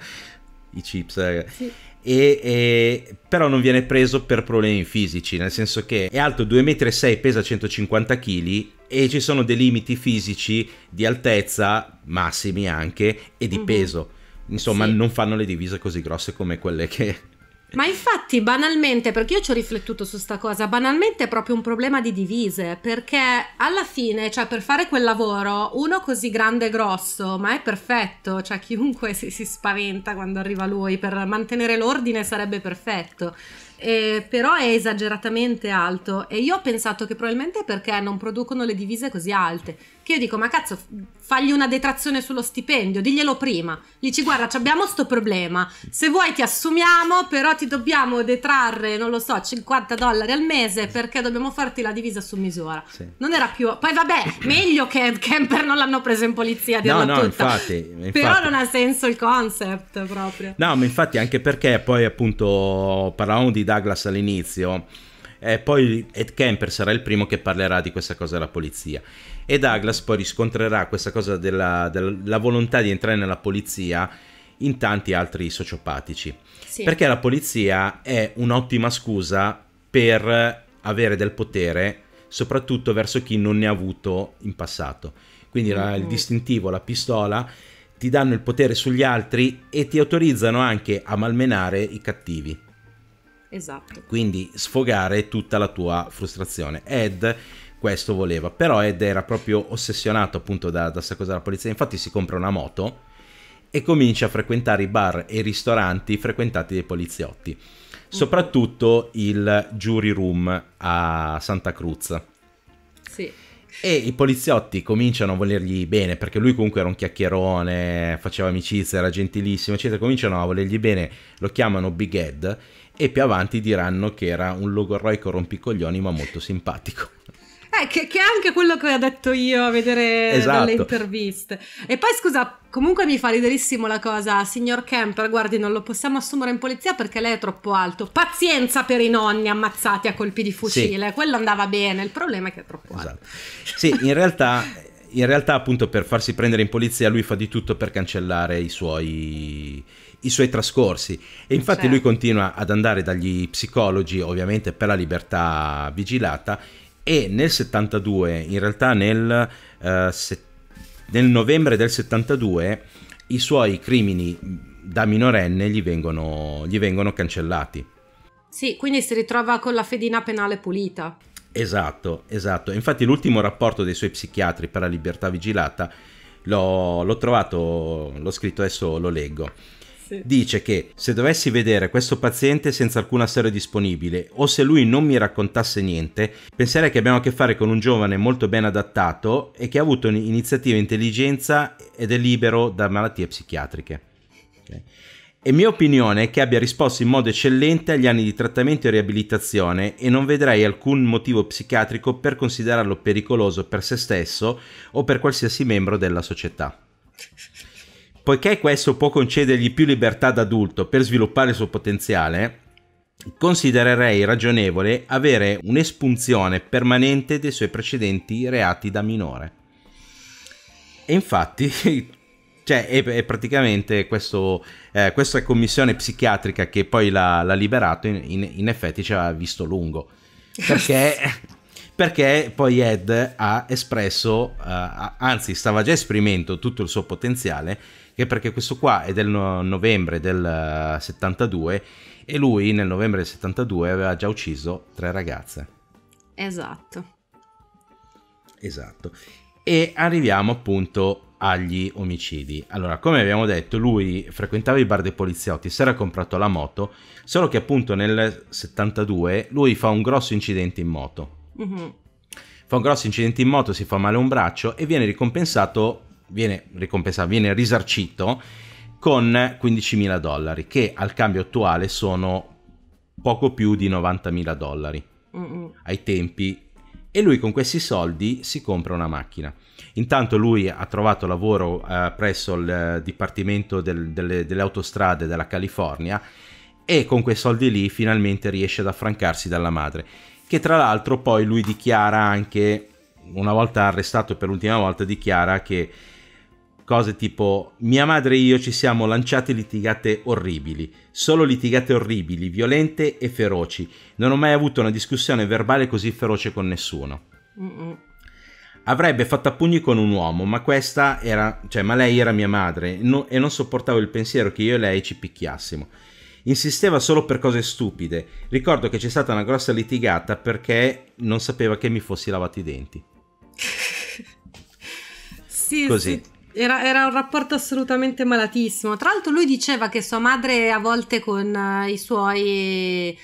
S1: i chips. Eh, sì e, e, però non viene preso per problemi fisici, nel senso che è alto 2,6 m, pesa 150 kg e ci sono dei limiti fisici di altezza, massimi anche, e di mm -hmm. peso. Insomma, sì. non fanno le divise così grosse come quelle che
S2: ma infatti, banalmente, perché io ci ho riflettuto su sta cosa, banalmente è proprio un problema di divise, perché alla fine, cioè per fare quel lavoro, uno così grande e grosso, ma è perfetto, cioè chiunque si, si spaventa quando arriva lui, per mantenere l'ordine sarebbe perfetto. Eh, però è esageratamente alto e io ho pensato che probabilmente è perché non producono le divise così alte che io dico, ma cazzo, fagli una detrazione sullo stipendio, diglielo prima. Dici, guarda, abbiamo questo problema. Se vuoi ti assumiamo, però ti dobbiamo detrarre, non lo so, 50 dollari al mese perché dobbiamo farti la divisa su misura. Sì. Non era più... Poi vabbè, meglio che Ed Kemper non l'hanno preso in polizia, no, no, tutta. Infatti,
S1: infatti. Però non
S2: ha senso il concept proprio.
S1: No, ma infatti anche perché poi appunto parlavamo di Douglas all'inizio. E poi Ed Kemper sarà il primo che parlerà di questa cosa della polizia. E Douglas poi riscontrerà questa cosa della, della volontà di entrare nella polizia in tanti altri sociopatici. Sì. Perché la polizia è un'ottima scusa per avere del potere, soprattutto verso chi non ne ha avuto in passato. Quindi la, il mm. distintivo, la pistola, ti danno il potere sugli altri e ti autorizzano anche a malmenare i cattivi. Esatto. Quindi sfogare tutta la tua frustrazione. Ed questo voleva. Però Ed era proprio ossessionato appunto da questa cosa della polizia. Infatti si compra una moto e comincia a frequentare i bar e i ristoranti frequentati dai poliziotti. Soprattutto il jury room a Santa Cruz. Sì. E i poliziotti cominciano a volergli bene, perché lui comunque era un chiacchierone, faceva amicizia, era gentilissimo, eccetera. Cominciano a volergli bene, lo chiamano Big Ed e più avanti diranno che era un logorroico rompicoglioni ma molto simpatico.
S2: Eh, che, è anche quello che ho detto io a vedere esatto. dalle interviste. E poi scusa, comunque mi fa riderissimo la cosa, signor Camper, guardi, non lo possiamo assumere in polizia perché lei è troppo alto. Pazienza per i nonni ammazzati a colpi di fucile, sì. quello andava bene, il problema è che è troppo
S1: esatto. alto. Sì, in realtà in realtà appunto per farsi prendere in polizia lui fa di tutto per cancellare i suoi, i suoi trascorsi e infatti certo. lui continua ad andare dagli psicologi ovviamente per la libertà vigilata e nel 72, in realtà nel, eh, se, nel novembre del 72, i suoi crimini da minorenne gli vengono, gli vengono cancellati.
S2: Sì, quindi si ritrova con la fedina penale pulita.
S1: Esatto, esatto. Infatti l'ultimo rapporto dei suoi psichiatri per la libertà vigilata l'ho, l'ho trovato, l'ho scritto adesso, lo leggo dice che se dovessi vedere questo paziente senza alcuna storia disponibile o se lui non mi raccontasse niente, penserei che abbiamo a che fare con un giovane molto ben adattato e che ha avuto un'iniziativa intelligenza ed è libero da malattie psichiatriche. Okay. È mia opinione che abbia risposto in modo eccellente agli anni di trattamento e riabilitazione e non vedrei alcun motivo psichiatrico per considerarlo pericoloso per se stesso o per qualsiasi membro della società. Poiché questo può concedergli più libertà d'adulto per sviluppare il suo potenziale, considererei ragionevole avere un'espunzione permanente dei suoi precedenti reati da minore. E infatti, cioè, è, è praticamente questo, eh, questa commissione psichiatrica che poi l'ha, l'ha liberato, in, in, in, effetti ci ha visto lungo. Perché, perché poi Ed ha espresso, uh, anzi stava già esprimendo tutto il suo potenziale, che perché questo qua è del novembre del 72 eh, e lui nel novembre del 72 aveva già ucciso tre ragazze.
S2: Esatto.
S1: Esatto. E arriviamo appunto agli omicidi. Allora, come abbiamo detto, lui frequentava i bar dei poliziotti, si era comprato la moto, solo che appunto nel 72 lui fa un grosso incidente in moto. Mm-hmm. Fa un grosso incidente in moto, si fa male un braccio e viene ricompensato viene ricompensato, viene risarcito con 15.000 dollari, che al cambio attuale sono poco più di 90.000 dollari Mm-mm. ai tempi. E lui con questi soldi si compra una macchina. Intanto lui ha trovato lavoro eh, presso il eh, Dipartimento del, delle, delle Autostrade della California e con quei soldi lì finalmente riesce ad affrancarsi dalla madre. Che tra l'altro poi lui dichiara anche, una volta arrestato per l'ultima volta, dichiara che cose tipo mia madre e io ci siamo lanciate litigate orribili, solo litigate orribili, violente e feroci. Non ho mai avuto una discussione verbale così feroce con nessuno. Mm-mm. Avrebbe fatto a pugni con un uomo, ma questa era, cioè, ma lei era mia madre no, e non sopportavo il pensiero che io e lei ci picchiassimo. Insisteva solo per cose stupide. Ricordo che c'è stata una grossa litigata perché non sapeva che mi fossi lavato i denti.
S2: sì, Così. Sì era, era, un rapporto assolutamente malatissimo. Tra l'altro lui diceva che sua madre a volte con eh, i suoi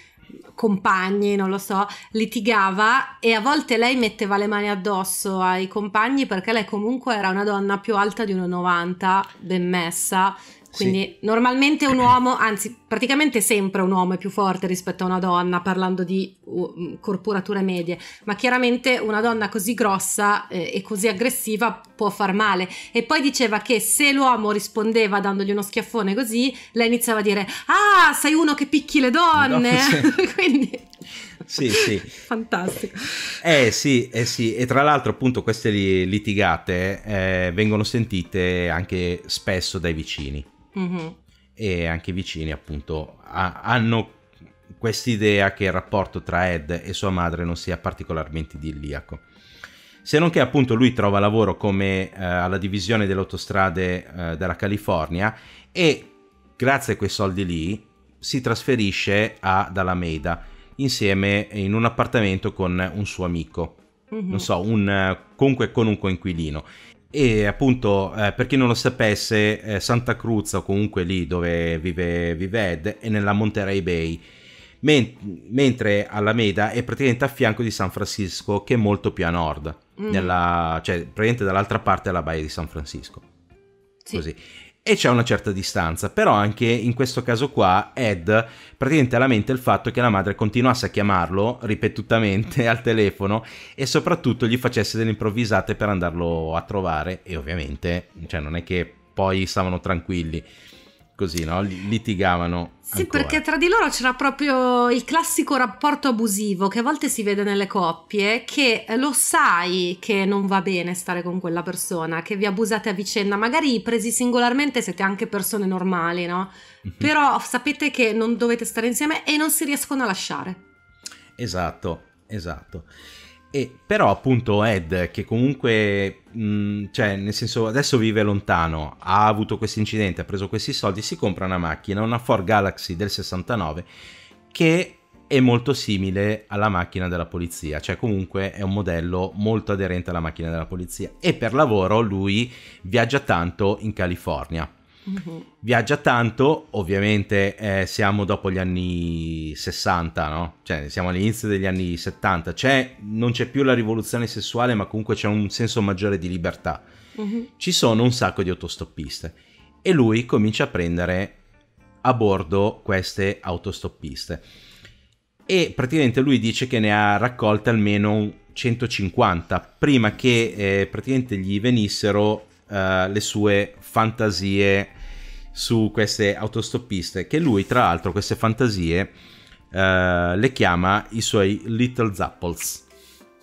S2: compagni, non lo so, litigava e a volte lei metteva le mani addosso ai compagni perché lei comunque era una donna più alta di 1,90, ben messa quindi sì. normalmente un uomo, anzi praticamente sempre un uomo è più forte rispetto a una donna, parlando di uh, corporature medie, ma chiaramente una donna così grossa eh, e così aggressiva può far male. E poi diceva che se l'uomo rispondeva dandogli uno schiaffone così, lei iniziava a dire, ah, sei uno che picchi le donne. No, sì. Quindi sì, sì. Fantastico.
S1: Eh sì, eh sì, e tra l'altro appunto queste litigate eh, vengono sentite anche spesso dai vicini mm-hmm. e anche vicini appunto a- hanno quest'idea che il rapporto tra Ed e sua madre non sia particolarmente idilliaco. Se non che appunto lui trova lavoro come eh, alla divisione delle autostrade eh, della California e grazie a quei soldi lì si trasferisce ad Alameda insieme in un appartamento con un suo amico, mm-hmm. non so, un, comunque con un coinquilino e appunto, eh, per chi non lo sapesse, eh, Santa Cruz, o comunque lì dove vive, vive Ed, è nella Monterey Bay, men- mentre Alameda è praticamente a fianco di San Francisco, che è molto più a nord, mm. nella, cioè praticamente dall'altra parte della baia di San Francisco. Sì. Così e c'è una certa distanza, però anche in questo caso qua Ed praticamente ha la mente il fatto che la madre continuasse a chiamarlo ripetutamente al telefono e soprattutto gli facesse delle improvvisate per andarlo a trovare e ovviamente cioè, non è che poi stavano tranquilli così, no? litigavano. Sì, ancora. perché
S2: tra di loro c'era proprio il classico rapporto abusivo che a volte si vede nelle coppie, che eh, lo sai che non va bene stare con quella persona, che vi abusate a vicenda, magari presi singolarmente siete anche persone normali, no? mm Però sapete che non dovete stare insieme e non si riescono a lasciare.
S1: Esatto, esatto. E però appunto Ed, che comunque, mh, cioè nel senso adesso vive lontano, ha avuto questo incidente, ha preso questi soldi, si compra una macchina, una Ford Galaxy del 69, che è molto simile alla macchina della polizia, cioè comunque è un modello molto aderente alla macchina della polizia. E per lavoro lui viaggia tanto in California Mm-hmm. Viaggia tanto, ovviamente eh, siamo dopo gli anni 60, no? Cioè siamo all'inizio degli anni 70, c'è, non c'è più la rivoluzione sessuale ma comunque c'è un senso maggiore di libertà. Mm-hmm. Ci sono un sacco di autostoppiste e lui comincia a prendere a bordo queste autostoppiste e praticamente lui dice che ne ha raccolte almeno 150 prima che eh, praticamente gli venissero eh, le sue fantasie su queste autostoppiste, che lui tra l'altro queste fantasie uh, le chiama i suoi Little Zapples.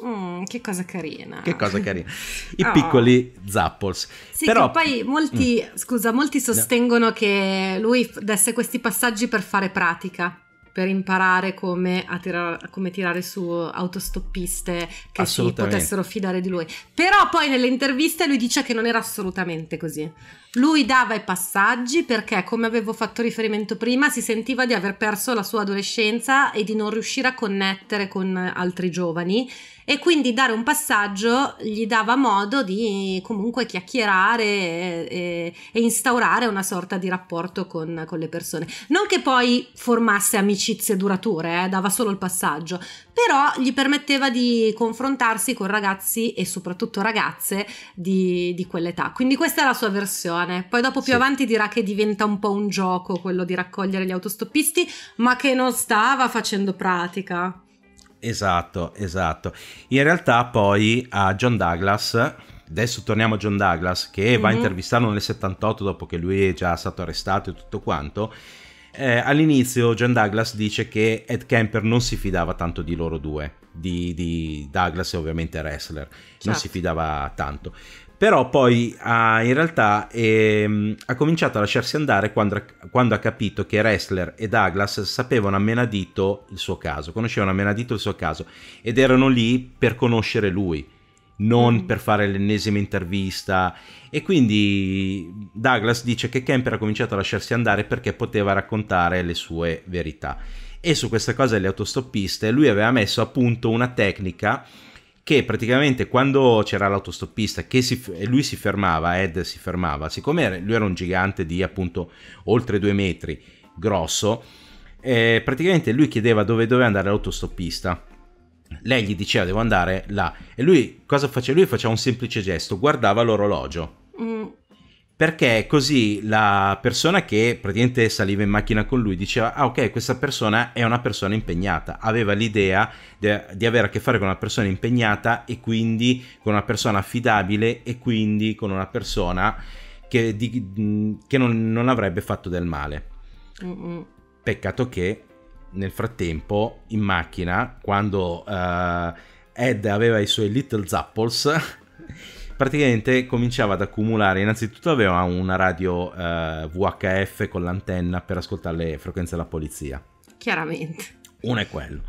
S2: Mm, che cosa carina. Che cosa
S1: carina. I oh. piccoli zapples Sì, Però... poi
S2: molti, mm. scusa, molti sostengono no. che lui desse questi passaggi per fare pratica per imparare come, tirar, come tirare su autostoppiste che si potessero fidare di lui. Però poi nelle interviste lui dice che non era assolutamente così. Lui dava i passaggi perché, come avevo fatto riferimento prima, si sentiva di aver perso la sua adolescenza e di non riuscire a connettere con altri giovani e quindi dare un passaggio gli dava modo di comunque chiacchierare e, e, instaurare una sorta di rapporto con, con, le persone. Non che poi formasse amicizie durature, eh, dava solo il passaggio, però gli permetteva di confrontarsi con ragazzi e soprattutto ragazze di, di quell'età. Quindi questa è la sua versione passione. Poi dopo più sì. avanti dirà che diventa un po' un gioco quello di raccogliere gli autostoppisti, ma che non stava facendo pratica.
S1: Esatto, esatto. In realtà poi a John Douglas, adesso torniamo a John Douglas, che mm-hmm. va a mhm. intervistarlo nel 78 dopo che lui è già stato arrestato e tutto quanto, eh, all'inizio John Douglas dice che Ed Kemper non si fidava tanto di loro due, di, di Douglas e ovviamente Wrestler, certo. non si certo. fidava tanto però poi ha, in realtà ehm, ha cominciato a lasciarsi andare quando, quando, ha capito che Wrestler e Douglas sapevano a menadito il suo caso, conoscevano a menadito il suo caso ed erano lì per conoscere lui, non mm. per fare l'ennesima intervista e quindi Douglas dice che Kemper ha cominciato a lasciarsi andare perché poteva raccontare le sue verità e su questa cosa delle autostoppiste lui aveva messo a punto una tecnica che praticamente quando c'era l'autostoppista che si, lui si fermava, Ed si fermava, siccome lui era un gigante di appunto oltre due metri grosso, eh, praticamente lui chiedeva dove doveva andare l'autostoppista. Lei gli diceva devo andare là e lui cosa faceva? Lui faceva un semplice gesto, guardava l'orologio. Mm perché così la persona che praticamente saliva in macchina con lui diceva ah ok questa persona è una persona impegnata aveva l'idea de- di avere a che fare con una persona impegnata e quindi con una persona affidabile e quindi con una persona che, di- che non, non, avrebbe fatto del male Mm-mm. peccato che nel frattempo in macchina quando uh, Ed aveva i suoi little zapples praticamente cominciava ad accumulare, innanzitutto aveva una radio eh, VHF con l'antenna per ascoltare le frequenze della polizia.
S2: Chiaramente.
S1: Uno è quello.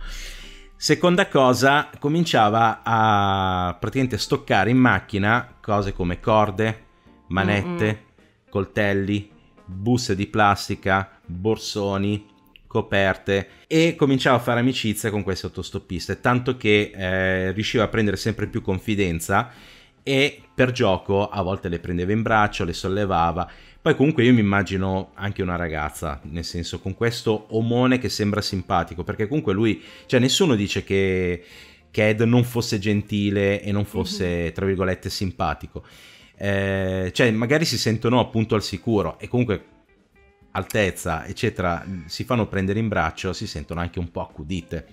S1: Seconda cosa, cominciava a praticamente stoccare in macchina cose come corde, manette, Mm-mm. coltelli, buste di plastica, borsoni, coperte e cominciava a fare amicizia con questi autostoppiste, tanto che eh, riusciva a prendere sempre più confidenza e per gioco a volte le prendeva in braccio, le sollevava. Poi comunque io mi immagino anche una ragazza, nel senso con questo omone che sembra simpatico, perché comunque lui, cioè nessuno dice che, che Ed non fosse gentile e non fosse, mhm. tra virgolette, simpatico. Eh, cioè magari si sentono appunto al sicuro e comunque altezza, eccetera, si fanno prendere in braccio, si sentono anche un po' accudite.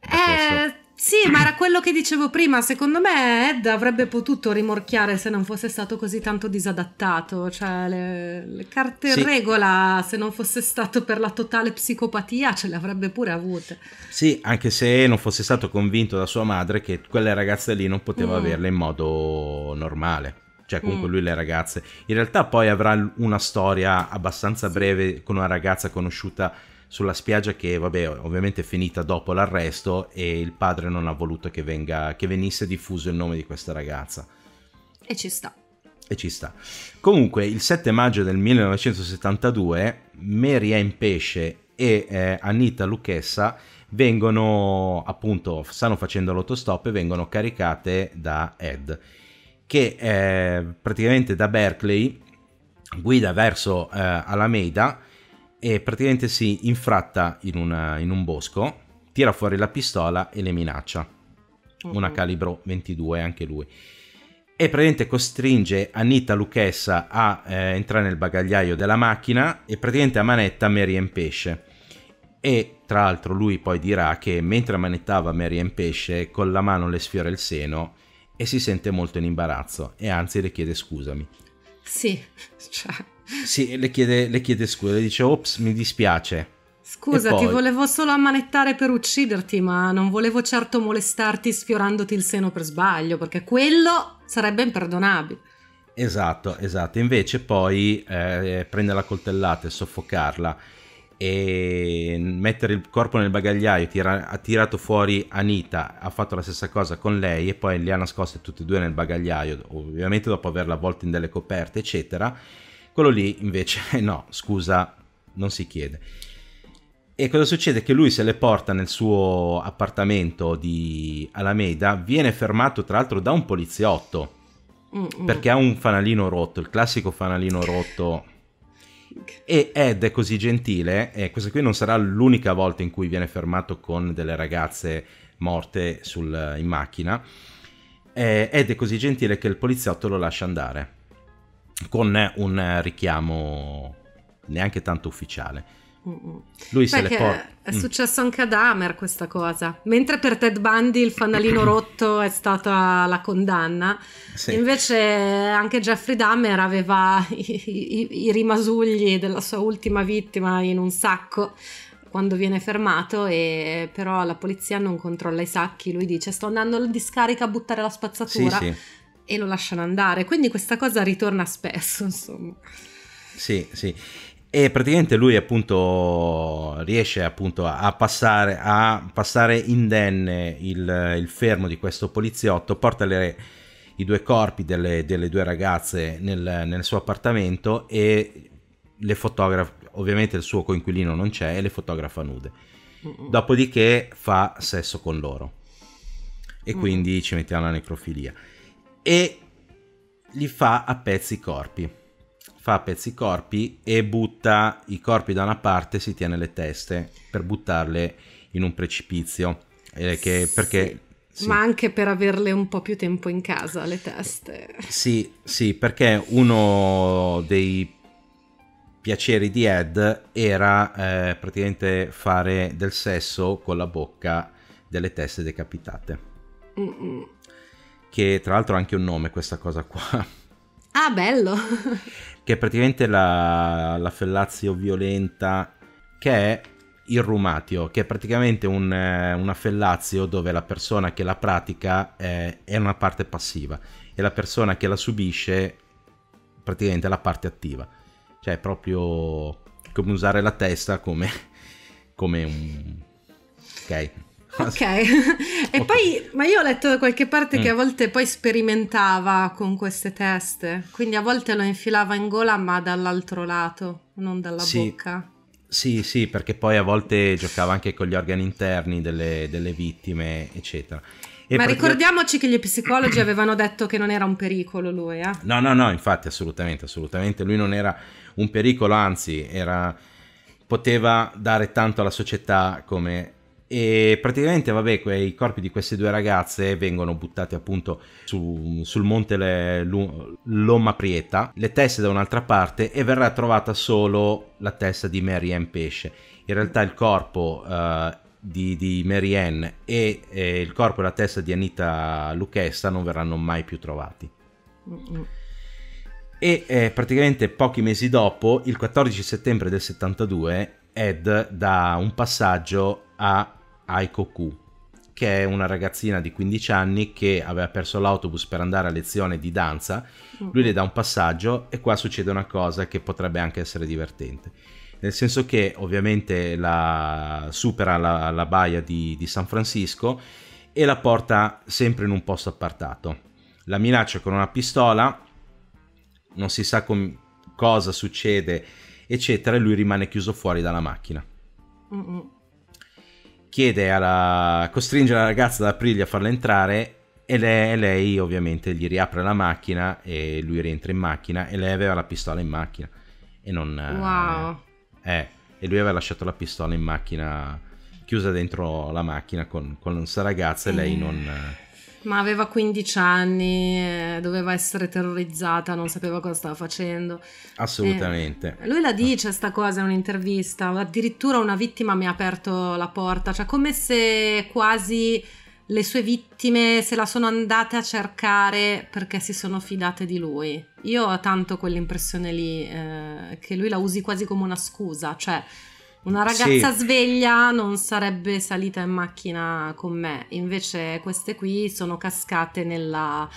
S2: Eh, sì, ma era quello che dicevo prima. Secondo me Ed avrebbe potuto rimorchiare se non fosse stato così tanto disadattato. Cioè, le, le carte in sì. regola, se non fosse stato per la totale psicopatia, ce le avrebbe pure avute.
S1: Sì, anche se non fosse stato convinto da sua madre che quelle ragazze lì non poteva mm. averle in modo normale. Cioè, comunque mm. lui le ragazze. In realtà poi avrà una storia abbastanza breve con una ragazza conosciuta sulla spiaggia che vabbè ovviamente è finita dopo l'arresto e il padre non ha voluto che, venga, che venisse diffuso il nome di questa ragazza. E ci sta. E ci sta. Comunque il 7 maggio del 1972 Mary Ann Pesce e eh, Anita Lucchessa vengono appunto stanno facendo l'autostop e vengono caricate da Ed che eh, praticamente da Berkeley guida verso eh, Alameda e praticamente si infratta in, una, in un bosco, tira fuori la pistola e le minaccia. Mm-hmm. Una uh-huh. calibro 22 anche lui. E praticamente costringe Anita Lucchessa a eh, entrare nel bagagliaio della macchina e praticamente a manetta Mary and Pesce. E tra l'altro lui poi dirà che mentre manettava Mary and Pesce con la mano le sfiora il seno e si sente molto in imbarazzo e anzi le chiede scusami.
S2: Sì,
S1: cioè sì, le chiede, le chiede scusa, le dice, ops, mi dispiace. Scusa, poi... ti
S2: volevo solo ammanettare per ucciderti, ma non volevo certo molestarti sfiorandoti il seno per sbaglio, perché quello sarebbe imperdonabile.
S1: Esatto, esatto. Invece poi eh, prende la coltellata e soffocarla e mettere il corpo nel bagagliaio, tira, ha tirato fuori Anita, ha fatto la stessa cosa con lei e poi li ha nascosti tutti e due nel bagagliaio, ovviamente dopo averla avvolta in delle coperte, eccetera quello lì invece no, scusa, non si chiede. E cosa succede? Che lui se le porta nel suo appartamento di Alameda, viene fermato tra l'altro da un poliziotto, Mm-mm. perché ha un fanalino rotto, il classico fanalino rotto. E Ed è così gentile, e questa qui non sarà l'unica volta in cui viene fermato con delle ragazze morte sul, in macchina, Ed è così gentile che il poliziotto lo lascia andare con un richiamo neanche tanto ufficiale. Mm, mm. Lui Perché se le porta. È mm. successo
S2: anche ad Hammer questa cosa. Mentre per Ted Bundy il fanalino rotto è stata la condanna, sì. invece anche Jeffrey Dahmer aveva i, i, i rimasugli della sua ultima vittima in un sacco quando viene fermato e però la polizia non controlla i sacchi, lui dice sto andando alla discarica a buttare la spazzatura. Sì, sì e lo lasciano andare. Quindi questa cosa ritorna spesso, insomma.
S1: Sì, sì. E praticamente lui appunto riesce appunto a passare, a passare indenne il, il, fermo di questo poliziotto, porta le, i due corpi delle, delle due ragazze nel, nel, suo appartamento e le fotografa, ovviamente il suo coinquilino non c'è e le fotografa nude. Dopodiché fa sesso con loro e mm. quindi ci mettiamo alla necrofilia e li fa a pezzi corpi. Fa a pezzi corpi e butta i corpi da una parte, si tiene le teste per buttarle in un precipizio. Eh, che, perché sì. ma
S2: anche per averle un po' più tempo in casa le teste.
S1: Sì, sì, perché uno dei piaceri di Ed era eh, praticamente fare del sesso con la bocca delle teste decapitate. Mm-mm che tra l'altro ha anche un nome questa cosa qua. Ah, bello! che è praticamente la, la fellazio violenta, che è il rumatio, che è praticamente un, eh, una fellazio dove la persona che la pratica è, è, una parte passiva e la persona che la subisce praticamente è la parte attiva. Cioè è proprio come usare la testa come, come un... ok? Ok,
S2: e poi, ma io ho letto da qualche parte mm. che a mm. volte poi sperimentava con queste teste, quindi a volte lo infilava in gola ma dall'altro lato, non dalla sì. bocca.
S1: Sì, sì, perché poi a volte giocava anche con gli organi interni delle, delle vittime, eccetera. E Ma praticamente...
S2: ricordiamoci che gli psicologi avevano detto che non era un pericolo lui, eh?
S1: No, no, no, infatti, assolutamente, assolutamente. Lui non era un pericolo, anzi, era... poteva dare tanto alla società come e praticamente, vabbè, quei corpi di queste due ragazze vengono buttati appunto su, sul monte le, Lomma Prieta, le teste da un'altra parte e verrà trovata solo la testa di Mary Ann Pesce. In realtà il corpo eh, di, di, Mary Ann e, e, il corpo e la testa di Anita Lucchessa non verranno mai più trovati. E eh, praticamente pochi mesi dopo, il 14 settembre del 72, Ed dà un passaggio a Aiko Ku, che è una ragazzina di 15 anni che aveva perso l'autobus per andare a lezione di danza. Mm. Lui le dà un passaggio e qua succede una cosa che potrebbe anche essere divertente. Nel senso che ovviamente la supera la, la baia di, di San Francisco e la porta sempre in un posto appartato. La minaccia con una pistola, non si sa com- cosa succede, eccetera, e lui rimane chiuso fuori dalla macchina. Mm-mm chiede alla... costringe la ragazza ad aprirgli a farla entrare e lei, lei, ovviamente gli riapre la macchina e lui rientra in macchina e lei aveva la pistola in macchina e non... Wow. Eh, eh e lui aveva lasciato la pistola in macchina chiusa dentro la macchina con, con questa ragazza e lei eh. non eh,
S2: ma aveva 15 anni, eh, doveva essere terrorizzata, non sapeva cosa stava facendo. Eh, Assolutamente. E lui la dice sta cosa in un'intervista, addirittura una vittima mi ha aperto la porta, cioè come se quasi le sue vittime se la sono andate a cercare perché si sono fidate di lui. Io ho tanto quell'impressione lì eh, che lui la usi quasi come una scusa, cioè una ragazza sì. sveglia non sarebbe salita in macchina con me, invece queste qui sono cascate nella,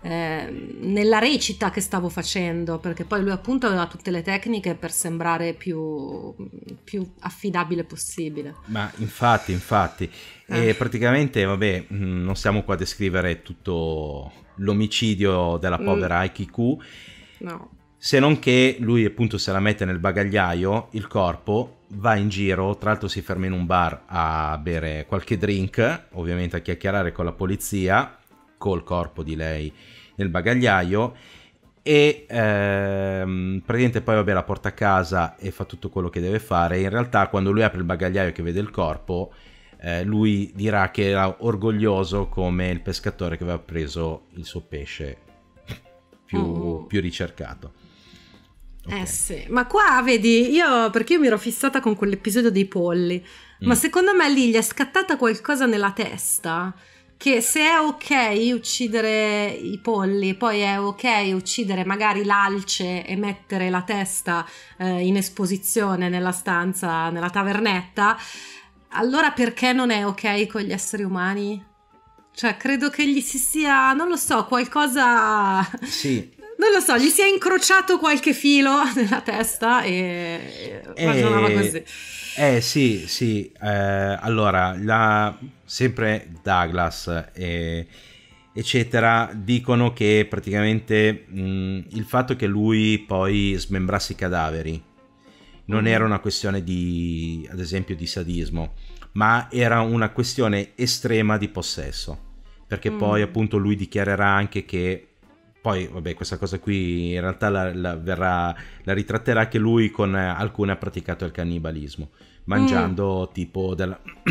S2: eh, nella recita che stavo facendo, perché poi lui appunto aveva tutte le tecniche per sembrare più, più affidabile possibile.
S1: Ma infatti, infatti, eh. e praticamente, vabbè, mm, non stiamo qua a descrivere tutto l'omicidio della mm. povera mm. IQQ. No se non che lui appunto se la mette nel bagagliaio, il corpo va in giro, tra l'altro si ferma in un bar a bere qualche drink, ovviamente a chiacchierare con la polizia, col corpo di lei nel bagagliaio e ehm, praticamente poi vabbè la porta a casa e fa tutto quello che deve fare, in realtà quando lui apre il bagagliaio che vede il corpo, eh, lui dirà che era orgoglioso come il pescatore che aveva preso il suo pesce più, mm. più ricercato.
S2: Okay. Eh sì, ma qua vedi, io perché io mi ero fissata con quell'episodio dei polli, mm. ma secondo me lì gli è scattata qualcosa nella testa che se è ok uccidere i polli, poi è ok uccidere magari l'alce e mettere la testa eh, in esposizione nella stanza, nella tavernetta, allora perché non è ok con gli esseri umani? Cioè, credo che gli si sia, non lo so, qualcosa... Sì, non lo so, gli si è incrociato qualche filo nella testa e, e ragionava eh, così.
S1: Eh sì, sì, eh, allora, la, sempre Douglas e, eccetera dicono che praticamente mh, mm, il fatto che lui poi smembrasse i cadaveri non mm. era una questione di, ad esempio, di sadismo, ma era una questione estrema di possesso perché mm. poi appunto lui dichiarerà anche che poi, vabbè, questa cosa qui in realtà la, la, verrà, la ritratterà anche lui con eh, alcune ha praticato il cannibalismo,
S2: mangiando
S1: mm. tipo della,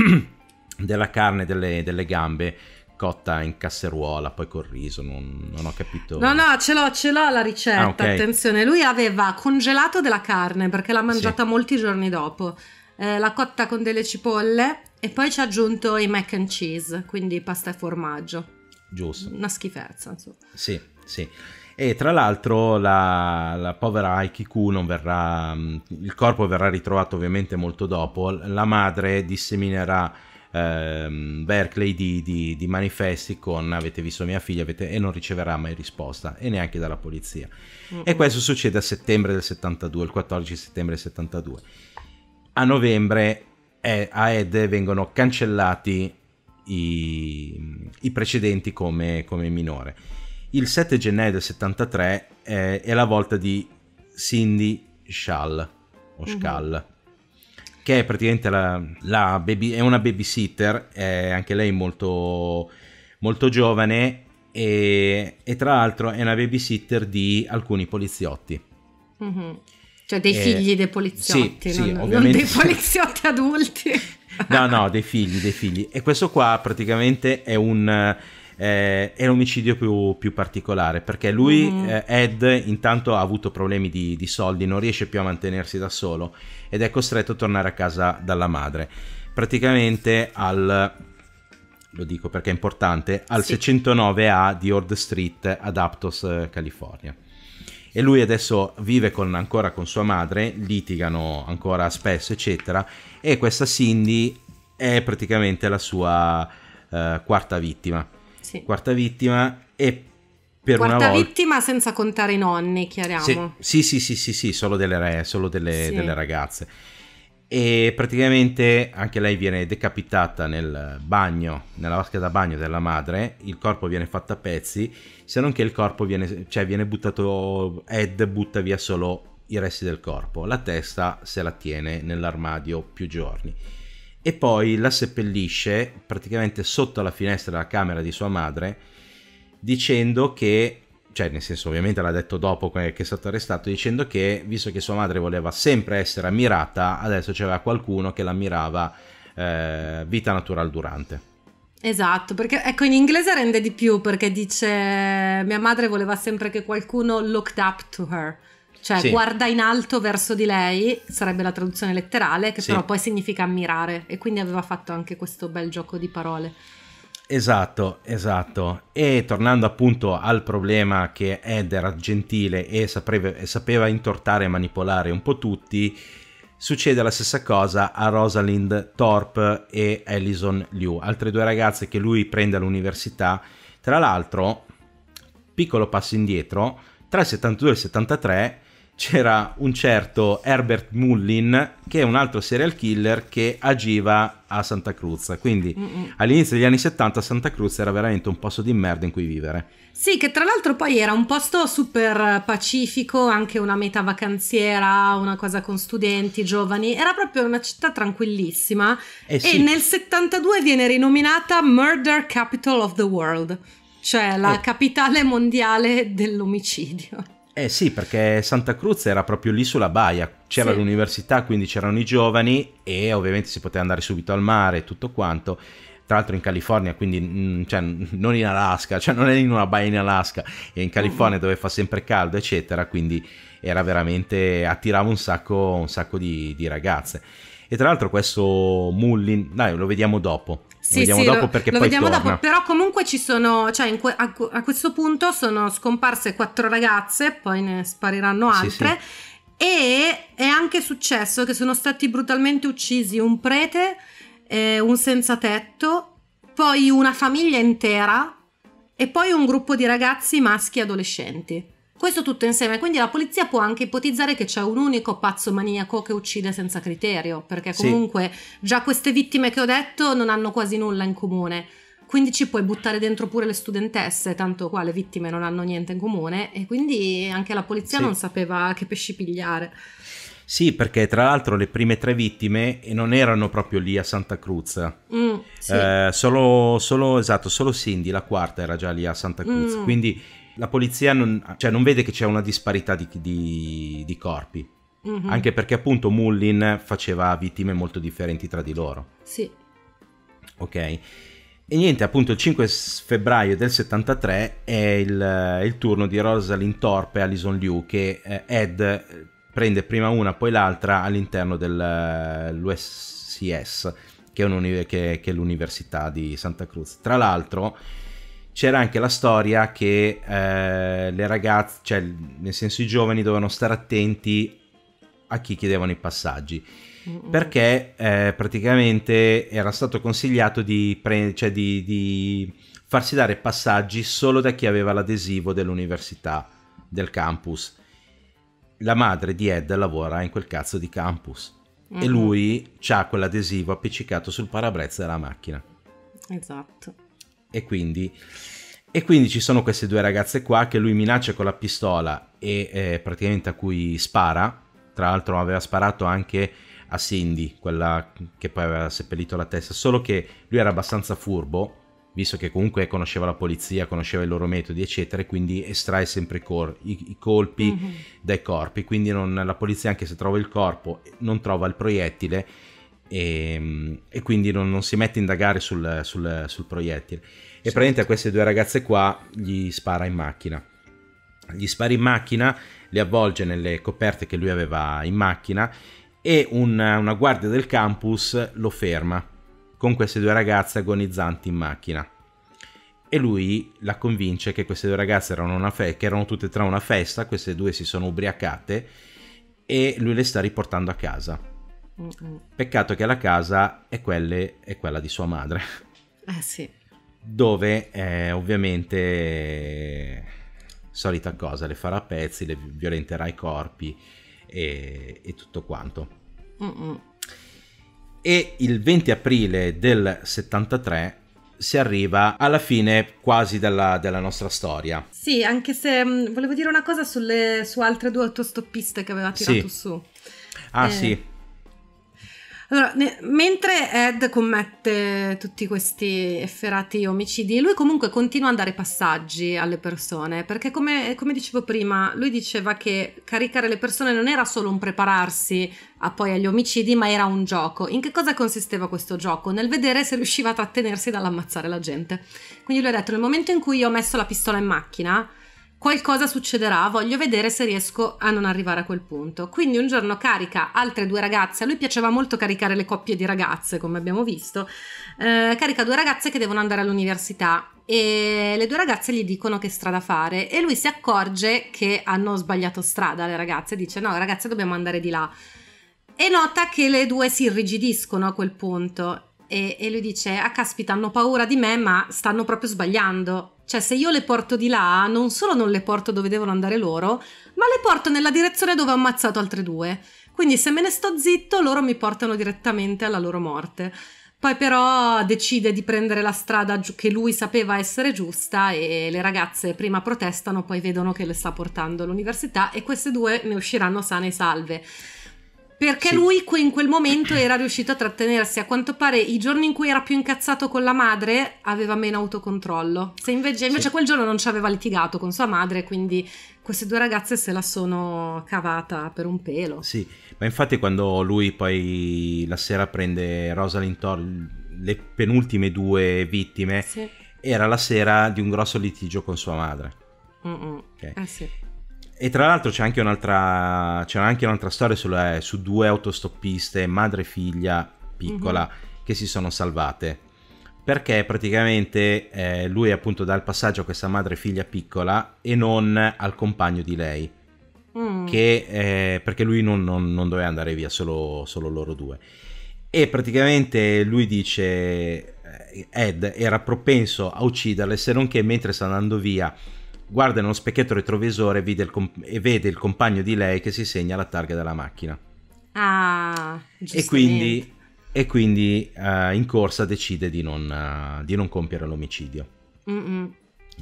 S1: della carne delle, delle gambe cotta in casseruola, poi col riso, non, non, ho capito. No,
S2: no, ce l'ho, ce l'ho la ricetta, ah, okay. attenzione, lui aveva congelato della carne perché l'ha mangiata sì. molti giorni dopo, eh, l'ha cotta con delle cipolle e poi ci ha aggiunto i mac and cheese, quindi pasta e formaggio. Giusto. Una schifezza, insomma.
S1: Sì. Sì. E tra l'altro la, la povera Aikiku non verrà, il corpo verrà ritrovato ovviamente molto dopo, la madre disseminerà ehm, Berkeley di, di, di, manifesti con avete visto mia figlia avete... e non riceverà mai risposta e neanche dalla polizia. Mm-hmm. E mm. questo succede a settembre del 72, il 14 settembre del 72. A novembre eh, a Ed vengono cancellati i, i precedenti come, come minore il 7 gennaio del 73 è, è la volta di Cindy Schall, o mhm. Schall mm-hmm. che è praticamente la, la baby, è una babysitter, è anche lei molto, molto giovane e, e, tra l'altro è una babysitter di alcuni poliziotti.
S2: Mm-hmm. Cioè dei eh, figli eh, dei poliziotti, sì, non, sì, non dei poliziotti adulti.
S1: no, no, dei figli, dei figli. E questo qua praticamente è un eh, è l'omicidio più, più, particolare perché lui, mm. eh, Ed, intanto ha avuto problemi di, di soldi, non riesce più a mantenersi da solo ed è costretto a tornare a casa dalla madre. Praticamente al lo dico perché è importante, al sì. 609A di Ord Street ad Aptos, eh, California. E lui adesso vive con, ancora con sua madre, litigano ancora spesso, eccetera, e questa Cindy è praticamente la sua eh, quarta vittima. Sì. Quarta vittima e per Quarta una volta...
S2: vittima senza contare i nonni, chiariamo.
S1: Sì, sì, sì, sì, sì solo, delle, re, solo delle, delle ragazze. E praticamente anche lei viene decapitata nel bagno, nella vasca da bagno della madre, il corpo viene fatto a pezzi, se non che il corpo viene, cioè viene buttato, Ed butta via solo i resti del corpo, la testa se la tiene nell'armadio più giorni e poi la seppellisce praticamente sotto la finestra della camera di sua madre dicendo che cioè nel senso ovviamente l'ha detto dopo che è stato arrestato, dicendo che visto che sua madre voleva sempre essere ammirata, adesso c'era qualcuno che l'ammirava eh, vita natural durante.
S2: Esatto, perché ecco in inglese rende di più perché dice mia madre voleva sempre che qualcuno looked up to her cioè sì. guarda in alto verso di lei, sarebbe la traduzione letterale, che sì. però poi significa ammirare e quindi aveva fatto anche questo bel gioco di parole.
S1: Esatto, esatto. E tornando appunto al problema che Ed era gentile e sapeva, e sapeva intortare e manipolare un po' tutti, succede la stessa cosa a Rosalind Thorpe e Alison Liu, altre due ragazze che lui prende all'università. Tra l'altro, piccolo passo indietro, tra il 72 e il 73 c'era un certo Herbert Mullin, che è un altro serial killer che agiva a Santa Cruz. Quindi Mm-mm. all'inizio degli anni 70 Santa Cruz era veramente un posto di merda in cui vivere.
S2: Sì, che tra l'altro poi era un posto super pacifico, anche una meta vacanziera, una cosa con studenti, giovani, era proprio una città tranquillissima eh sì. e nel 72 viene rinominata Murder Capital of the World, cioè la eh. capitale mondiale dell'omicidio.
S1: Eh sì, perché Santa Cruz era proprio lì sulla baia, c'era sì. l'università, quindi c'erano i giovani e ovviamente si poteva andare subito al mare e tutto quanto. Tra l'altro in California, quindi mm, cioè, non in Alaska, cioè non è in una baia in Alaska, è in California dove fa sempre caldo, eccetera, quindi era veramente attirava un sacco, un sacco di, di ragazze. E tra l'altro questo Mullin, dai, lo vediamo dopo. Sì, vediamo sì, dopo lo, perché lo poi vediamo torna. dopo, però
S2: comunque ci sono, cioè que- a, a, questo punto sono scomparse quattro ragazze, poi ne spariranno altre sì, e è anche successo che sono stati brutalmente uccisi un prete, eh, un senza tetto, poi una famiglia intera e poi un gruppo di ragazzi maschi adolescenti. Questo tutto insieme, quindi la polizia può anche ipotizzare che c'è un unico pazzo maniaco che uccide senza criterio, perché comunque sì. già queste vittime che ho detto non hanno quasi nulla in comune. Quindi ci puoi buttare dentro pure le studentesse, tanto qua le vittime non hanno niente in comune e quindi anche la polizia sì. non sapeva che pesci pigliare.
S1: Sì, perché tra l'altro le prime tre vittime non erano proprio lì a Santa Cruz. Mm, eh, sì. eh, solo, solo, esatto, solo Cindy, la quarta, era già lì a Santa Cruz. Mm. Quindi la polizia non, cioè non vede che c'è una disparità di, di, di corpi. Mm-hmm. Anche perché appunto Mullin faceva vittime molto differenti tra di loro. Sì. Ok. E niente, appunto il 5 febbraio del 73 è il, il turno di Rosalind Torpe e Alison Liu che eh, Ed eh, prende prima una poi l'altra all'interno dell'USCS, eh, che è, che, che è l'Università di Santa Cruz. Tra l'altro c'era anche la storia che eh, le ragazze, cioè nel senso i giovani dovevano stare attenti a chi chiedevano i passaggi. Mm-mm. Perché eh, praticamente era stato consigliato di, pre- cioè di, di farsi dare passaggi solo da chi aveva l'adesivo dell'università, del campus. La madre di Ed lavora in quel cazzo di campus mm-hmm. e lui ha quell'adesivo appiccicato sul parabrezza della macchina.
S2: Esatto
S1: e quindi, e quindi ci sono queste due ragazze qua che lui minaccia con la pistola e eh, praticamente a cui spara, tra l'altro aveva sparato anche a Cindy, quella che poi aveva seppellito la testa, solo che lui era abbastanza furbo, visto che comunque conosceva la polizia, conosceva i loro metodi, eccetera, e quindi estrae sempre i, cor- i-, i colpi mm-hmm. dai corpi. Quindi non, la polizia, anche se trova il corpo, non trova il proiettile e, ehm, e quindi non, non, si mette a indagare sul, sul, sul proiettile. E certo. praticamente a queste due ragazze qua gli spara in macchina. Gli spara in macchina, le avvolge nelle coperte che lui aveva in macchina e una, una guardia del campus lo ferma con queste due ragazze agonizzanti in macchina e lui la convince che queste due ragazze erano, fe- che erano tutte e tre una festa, queste due si sono ubriacate e lui le sta riportando a casa. Peccato che la casa è, quelle, è, quella di sua madre. Eh sì. Dove eh, ovviamente solita cosa, le farà a pezzi, le violenterà i corpi e, e tutto quanto. Mm-mm. E il 20 aprile del 73 si arriva alla fine quasi della, della, nostra storia.
S2: Sì, anche se mm, volevo dire una cosa sulle, su altre due autostoppiste che aveva tirato sì. su.
S1: Ah eh, sì.
S2: Allora, ne- mentre Ed commette tutti questi efferati omicidi, lui comunque continua a dare passaggi alle persone, perché come, come, dicevo prima, lui diceva che caricare le persone non era solo un prepararsi a ah, poi agli omicidi, ma era un gioco. In che cosa consisteva questo gioco? Nel vedere se riusciva a trattenersi dall'ammazzare la gente. Quindi lui ha detto, nel momento in cui io ho messo la pistola in macchina, qualcosa succederà, voglio vedere se riesco a non arrivare a quel punto. Quindi un giorno carica altre due ragazze, a lui piaceva molto caricare le coppie di ragazze, come abbiamo visto, eh, carica due ragazze che devono andare all'università e le due ragazze gli dicono che strada fare e lui si accorge che hanno sbagliato strada le ragazze, dice no ragazze dobbiamo andare di là. E nota che le due si irrigidiscono a quel punto e, e lui dice ah caspita hanno paura di me ma stanno proprio sbagliando cioè, se io le porto di là, non solo non le porto dove devono andare loro, ma le porto nella direzione dove ho ammazzato altre due. Quindi se me ne sto zitto, loro mi portano direttamente alla loro morte. Poi però decide di prendere la strada che lui sapeva essere giusta e le ragazze prima protestano, poi vedono che le sta portando all'università e queste due ne usciranno sane e salve. Perché sì. lui in quel momento era riuscito a trattenersi. A quanto pare i giorni in cui era più incazzato con la madre aveva meno autocontrollo. Se invece, invece sì. quel giorno non ci aveva litigato con sua madre, quindi queste due ragazze se la sono cavata per un pelo.
S1: Sì, ma infatti quando lui poi la sera prende Rosalind Thor, le penultime due vittime, sì. era la sera di un grosso litigio con sua madre.
S2: Okay. Eh sì.
S1: E tra l'altro c'è anche un'altra, c'è anche un'altra storia sulle, su due autostoppiste, madre e figlia piccola, mm-hmm. che si sono salvate. Perché praticamente eh, lui appunto dà il passaggio a questa madre e figlia piccola e non al compagno di lei. Mm. Che, eh, perché lui non, non, non, doveva andare via, solo, solo loro due. E praticamente lui dice, eh, Ed era propenso a ucciderle se non che mentre sta andando via guarda nello specchietto retrovisore e, comp- e vede il compagno di lei che si segna la targa della macchina.
S2: Ah, e quindi,
S1: e quindi uh, in corsa decide di non, uh, di non compiere l'omicidio.
S2: Mm-mm.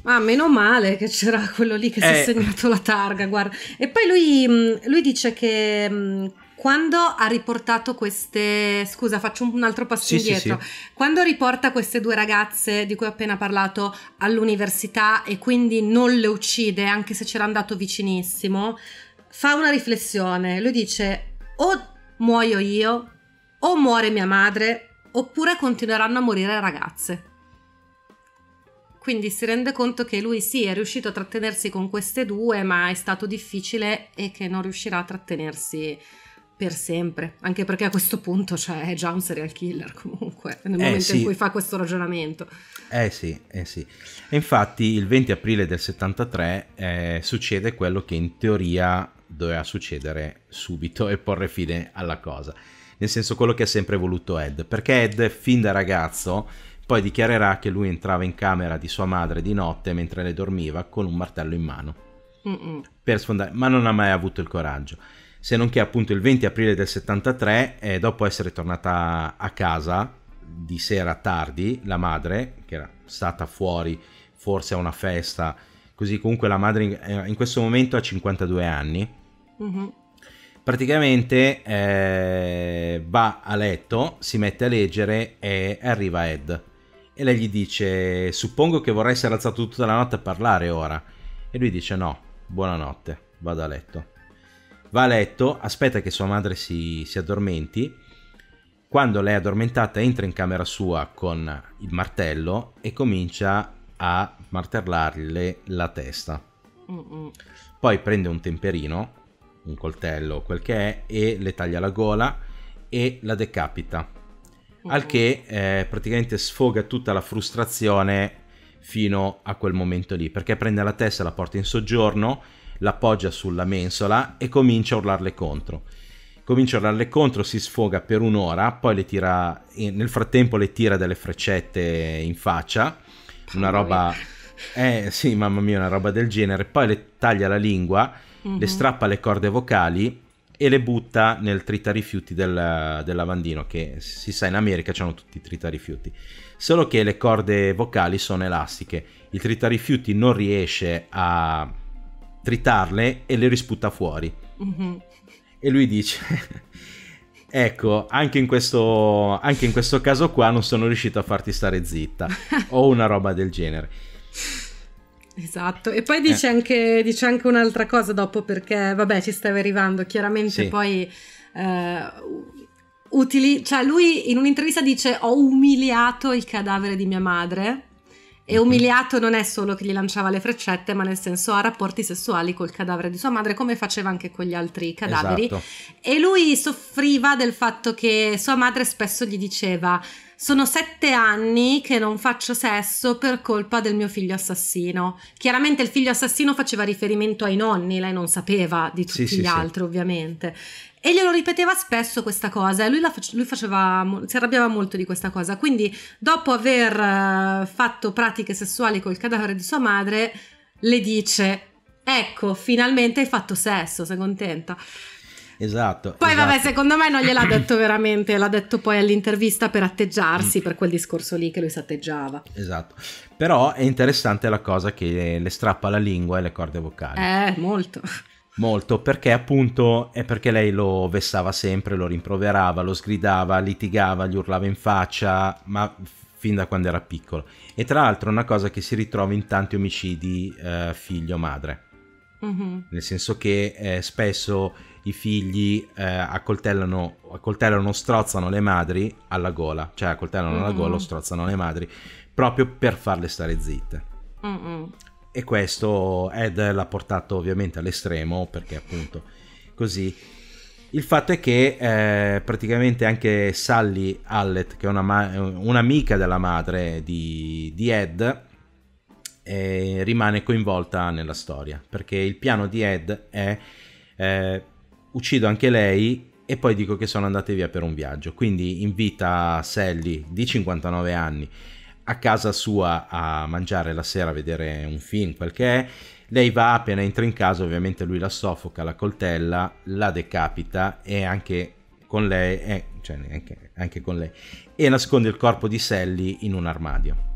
S2: Ah, meno male che c'era quello lì che eh. si è eh. segnato la targa, guarda. E poi lui, mm, lui dice che mm, quando ha riportato queste, scusa faccio un altro passo sì, indietro, sì, sì. quando riporta queste due ragazze di cui ho appena parlato all'università e quindi non le uccide anche se c'era andato vicinissimo, fa una riflessione, lui dice o muoio io o muore mia madre oppure continueranno a morire ragazze. Quindi si rende conto che lui sì è riuscito a trattenersi con queste due, ma è stato difficile e che non riuscirà a trattenersi per sempre, anche perché a questo punto cioè, è già un serial killer comunque, nel eh momento sì. in cui fa questo ragionamento.
S1: Eh sì, eh sì. E infatti il 20 aprile del 73 eh, succede quello che in teoria doveva succedere subito e porre fine alla cosa. Nel senso quello che ha sempre voluto Ed, perché Ed fin da ragazzo poi dichiarerà che lui entrava in camera di sua madre di notte mentre lei dormiva con un martello in mano. Per sfondare, ma non ha mai avuto il coraggio se non che appunto il 20 aprile del 73, eh, dopo essere tornata a casa di sera tardi, la madre, che era stata fuori forse a una festa, così comunque la madre in, eh, in questo momento ha 52 anni, mm-hmm. praticamente eh, va a letto, si mette a leggere e arriva Ed. E lei gli dice, suppongo che vorrei essere alzato tutta la notte a parlare ora. E lui dice no, buonanotte, vado a letto va a letto, aspetta che sua madre si, si addormenti, quando lei è addormentata entra in camera sua con il martello e comincia a martellarle la testa. Poi prende un temperino, un coltello, quel che è, e le taglia la gola e la decapita. Mm-mm. Al che eh, praticamente sfoga tutta la frustrazione fino a quel momento lì, perché prende la testa, la porta in soggiorno l'appoggia sulla mensola e comincia a urlarle contro. Comincia a urlarle contro, si sfoga per un'ora, poi le tira, nel frattempo le tira delle freccette in faccia, una roba... Eh sì, mamma mia, una roba del genere. Poi le taglia la lingua, mm-hmm. le mhm. strappa le corde vocali e le butta nel tritarifiuti del, del lavandino, che si sa in America c'hanno tutti i tritarifiuti. Solo che le corde vocali sono elastiche, il tritarifiuti non riesce a tritarle e le risputa fuori. Mm-hmm. E lui dice, ecco, anche in, questo, anche in questo caso qua non sono riuscito a farti stare zitta o una roba del genere.
S2: Esatto, e poi dice, eh. anche, dice, anche, un'altra cosa dopo perché, vabbè, ci stavi arrivando, chiaramente sì. poi... Eh, utili, cioè lui in un'intervista dice ho umiliato il cadavere di mia madre e mhm. umiliato non è solo che gli lanciava le freccette, ma nel senso ha rapporti sessuali col cadavere di sua madre, come faceva anche con gli altri cadaveri. Esatto. E lui soffriva del fatto che sua madre spesso gli diceva: sono sette anni che non faccio sesso per colpa del mio figlio assassino. Chiaramente il figlio assassino faceva riferimento ai nonni, lei non sapeva di tutti sì, gli sì, altri, sì. ovviamente. E glielo ripeteva spesso questa cosa e lui, face- lui faceva, si arrabbiava molto di questa cosa. Quindi, dopo aver eh, fatto pratiche sessuali col cadavere di sua madre, le dice: Ecco, finalmente hai fatto sesso, sei contenta.
S1: Esatto. Poi, esatto. vabbè,
S2: secondo me non gliel'ha detto veramente, l'ha detto poi all'intervista per atteggiarsi mm. per quel discorso lì che lui s'atteggiava.
S1: Esatto. Però è interessante la cosa che le strappa la lingua e le corde vocali.
S2: Eh, molto.
S1: Molto, perché appunto è perché lei lo vessava sempre, lo rimproverava, lo sgridava, litigava, gli urlava in faccia, ma fin da quando era piccolo. E tra l'altro è una cosa che si ritrova in tanti omicidi eh, figlio-madre. Mm-hmm. Nel senso che eh, spesso i figli eh, accoltellano, accoltellano, strozzano le madri alla gola, cioè accoltellano mm-hmm. la gola, o mm-hmm. strozzano le madri, proprio per farle stare zitte. Mm-hmm e questo Ed l'ha portato ovviamente all'estremo perché appunto così il fatto è che eh, praticamente anche Sally Allet, che è una ma- un'amica della madre di, di Ed, eh, rimane coinvolta nella storia, perché il piano di Ed è eh, uccido anche lei e poi dico che sono andate via per un viaggio. Quindi invita Sally di 59 anni a casa sua a mangiare la sera, a vedere un film, quel che è. Lei va, appena entra in casa, ovviamente lui la soffoca, la coltella, la decapita e anche con lei, eh, cioè anche, anche con lei, e nasconde il corpo di Sally in un armadio.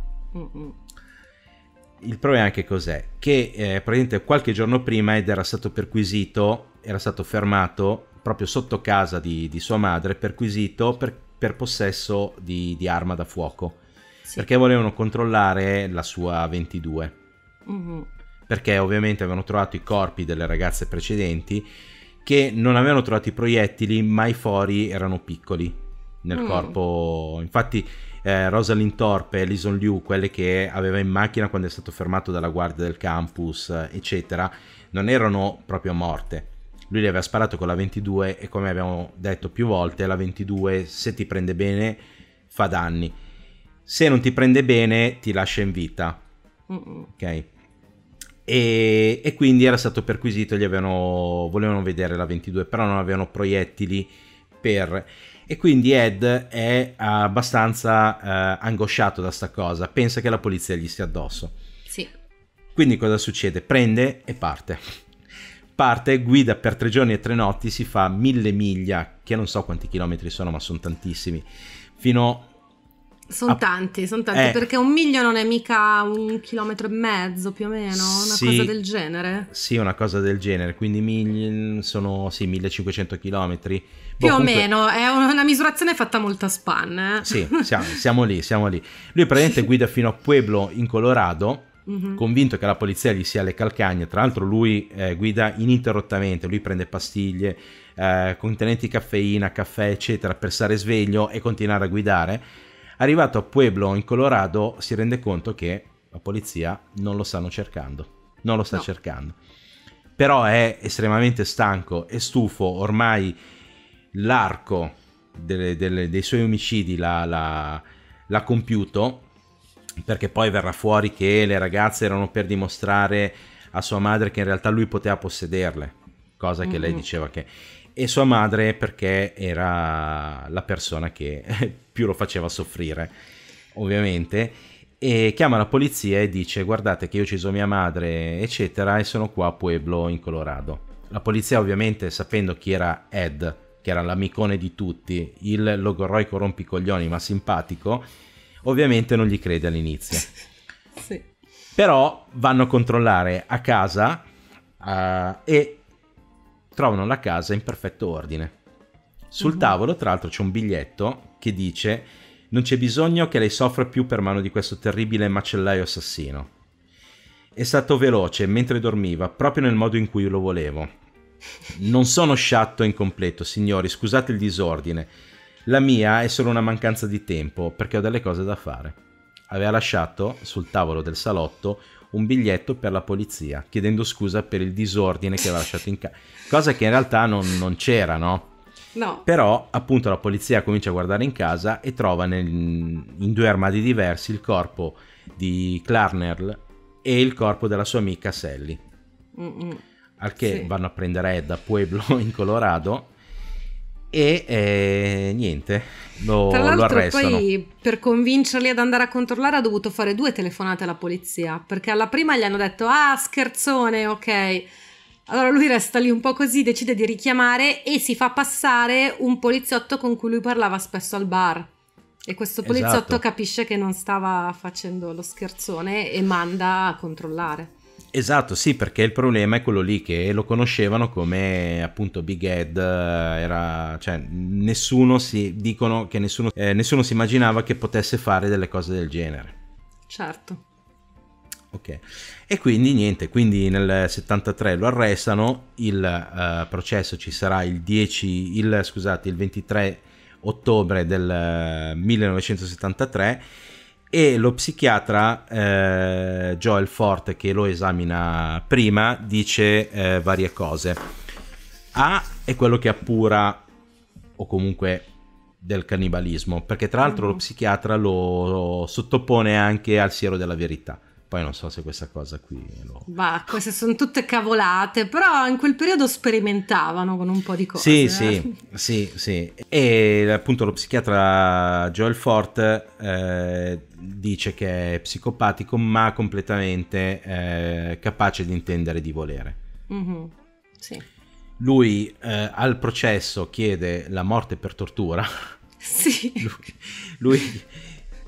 S1: Il problema è anche cos'è? Che eh, praticamente qualche giorno prima ed era stato perquisito, era stato fermato proprio sotto casa di, di sua madre, perquisito per, per possesso di, di arma da fuoco perché volevano controllare la sua 22. Mm-hmm. Perché ovviamente avevano trovato i corpi delle ragazze precedenti che non avevano trovato i proiettili, ma i fori erano piccoli nel mm. corpo. Infatti eh, Rosalind Thorpe, Lison Liu, quelle che aveva in macchina quando è stato fermato dalla guardia del campus, eccetera, non erano proprio morte. Lui le aveva sparato con la 22 e come abbiamo detto più volte, la 22 se ti prende bene fa danni se non ti prende bene ti lascia in vita. Ok? E, e, quindi era stato perquisito, gli avevano, volevano vedere la 22, però non avevano proiettili per... E quindi Ed è abbastanza eh, angosciato da sta cosa, pensa che la polizia gli stia addosso. Sì. Quindi cosa succede? Prende e parte. Parte, guida per tre giorni e tre notti, si fa mille miglia, che non so quanti chilometri sono, ma sono tantissimi, fino
S2: sono a... tanti, sono tanti, eh. perché un miglio non è mica un chilometro e mezzo più o meno, una sì, cosa del genere.
S1: Sì, una cosa del genere, quindi migli... sono sì, 1500 chilometri. Boh, più comunque... o meno,
S2: è una misurazione fatta molto a span. Eh? Sì,
S1: siamo, siamo, lì, siamo lì. Lui praticamente guida fino a Pueblo in Colorado, mm-hmm. convinto che la polizia gli sia alle calcagne, tra l'altro lui eh, guida ininterrottamente, lui prende pastiglie, eh, contenenti caffeina, caffè eccetera per stare sveglio e continuare a guidare Arrivato a Pueblo, in Colorado, si rende conto che la polizia non lo stanno cercando. Non lo sta no. cercando. Però è estremamente stanco e stufo. Ormai l'arco delle, delle, dei suoi omicidi l'ha compiuto. Perché poi verrà fuori che le ragazze erano per dimostrare a sua madre che in realtà lui poteva possederle. Cosa che mm -hmm. lei mhm. diceva che e sua madre perché era la persona che più lo faceva soffrire, ovviamente. E chiama la polizia e dice: Guardate, che io ho ucciso mia madre, eccetera, e sono qua a Pueblo in Colorado. La polizia, ovviamente, sapendo chi era Ed, che era l'amicone di tutti, il logorroico rompicoglioni ma simpatico, ovviamente non gli crede all'inizio. sì. Però vanno a controllare a casa uh, e trovano la casa in perfetto ordine. Sul mm-hmm. tavolo, tra l'altro, c'è un biglietto che dice: Non c'è bisogno che lei soffra più per mano di questo terribile macellaio assassino. È stato veloce mentre dormiva, proprio nel modo in cui lo volevo. Non sono sciatto e incompleto, signori, scusate il disordine. La mia è solo una mancanza di tempo, perché ho delle cose da fare. Aveva lasciato sul tavolo del salotto un biglietto per la polizia, chiedendo scusa per il disordine che aveva lasciato in casa, cosa che in realtà non, non c'era, no? No. Però appunto la polizia comincia a guardare in casa e trova nel, in due armadi diversi il corpo di Clarnell e il corpo della sua amica Sally. Mm-mm. Al che sì. vanno a prendere Ed da Pueblo in Colorado e eh, niente, lo, Tra lo arrestano. Poi
S2: per convincerli ad andare a controllare ha dovuto fare due telefonate alla polizia, perché alla prima gli hanno detto "Ah, scherzone, ok". Allora lui resta lì un po' così, decide di richiamare e si fa passare un poliziotto con cui lui parlava spesso al bar. E questo poliziotto esatto. capisce che non stava facendo lo scherzone e manda a controllare.
S1: Esatto, sì, perché il problema è quello lì che lo conoscevano come appunto Big Ed, eh, era, cioè nessuno si, dicono che nessuno, eh, nessuno si immaginava che potesse fare delle cose del genere. Certo. Ok, e quindi niente, quindi nel 73 lo arrestano, il uh, processo ci sarà il, 10, il, scusate, il 23 ottobre del 1973 eh, e lo psichiatra eh, Joel Forte che lo esamina prima dice eh, varie cose. A è quello che appura o comunque del cannibalismo, perché tra l'altro mm lo psichiatra lo, lo sottopone anche al siero della verità. Poi non so se questa cosa qui...
S2: Lo... Ma queste sono tutte cavolate, però in quel periodo sperimentavano con un po' di cose. Sì, eh. sì,
S1: sì, sì. E appunto lo psichiatra Joel Fort eh, dice che è psicopatico ma completamente eh, capace di intendere di volere.
S2: Mm-hmm. Sì.
S1: Lui eh, al processo chiede la morte per tortura. Sì. lui, lui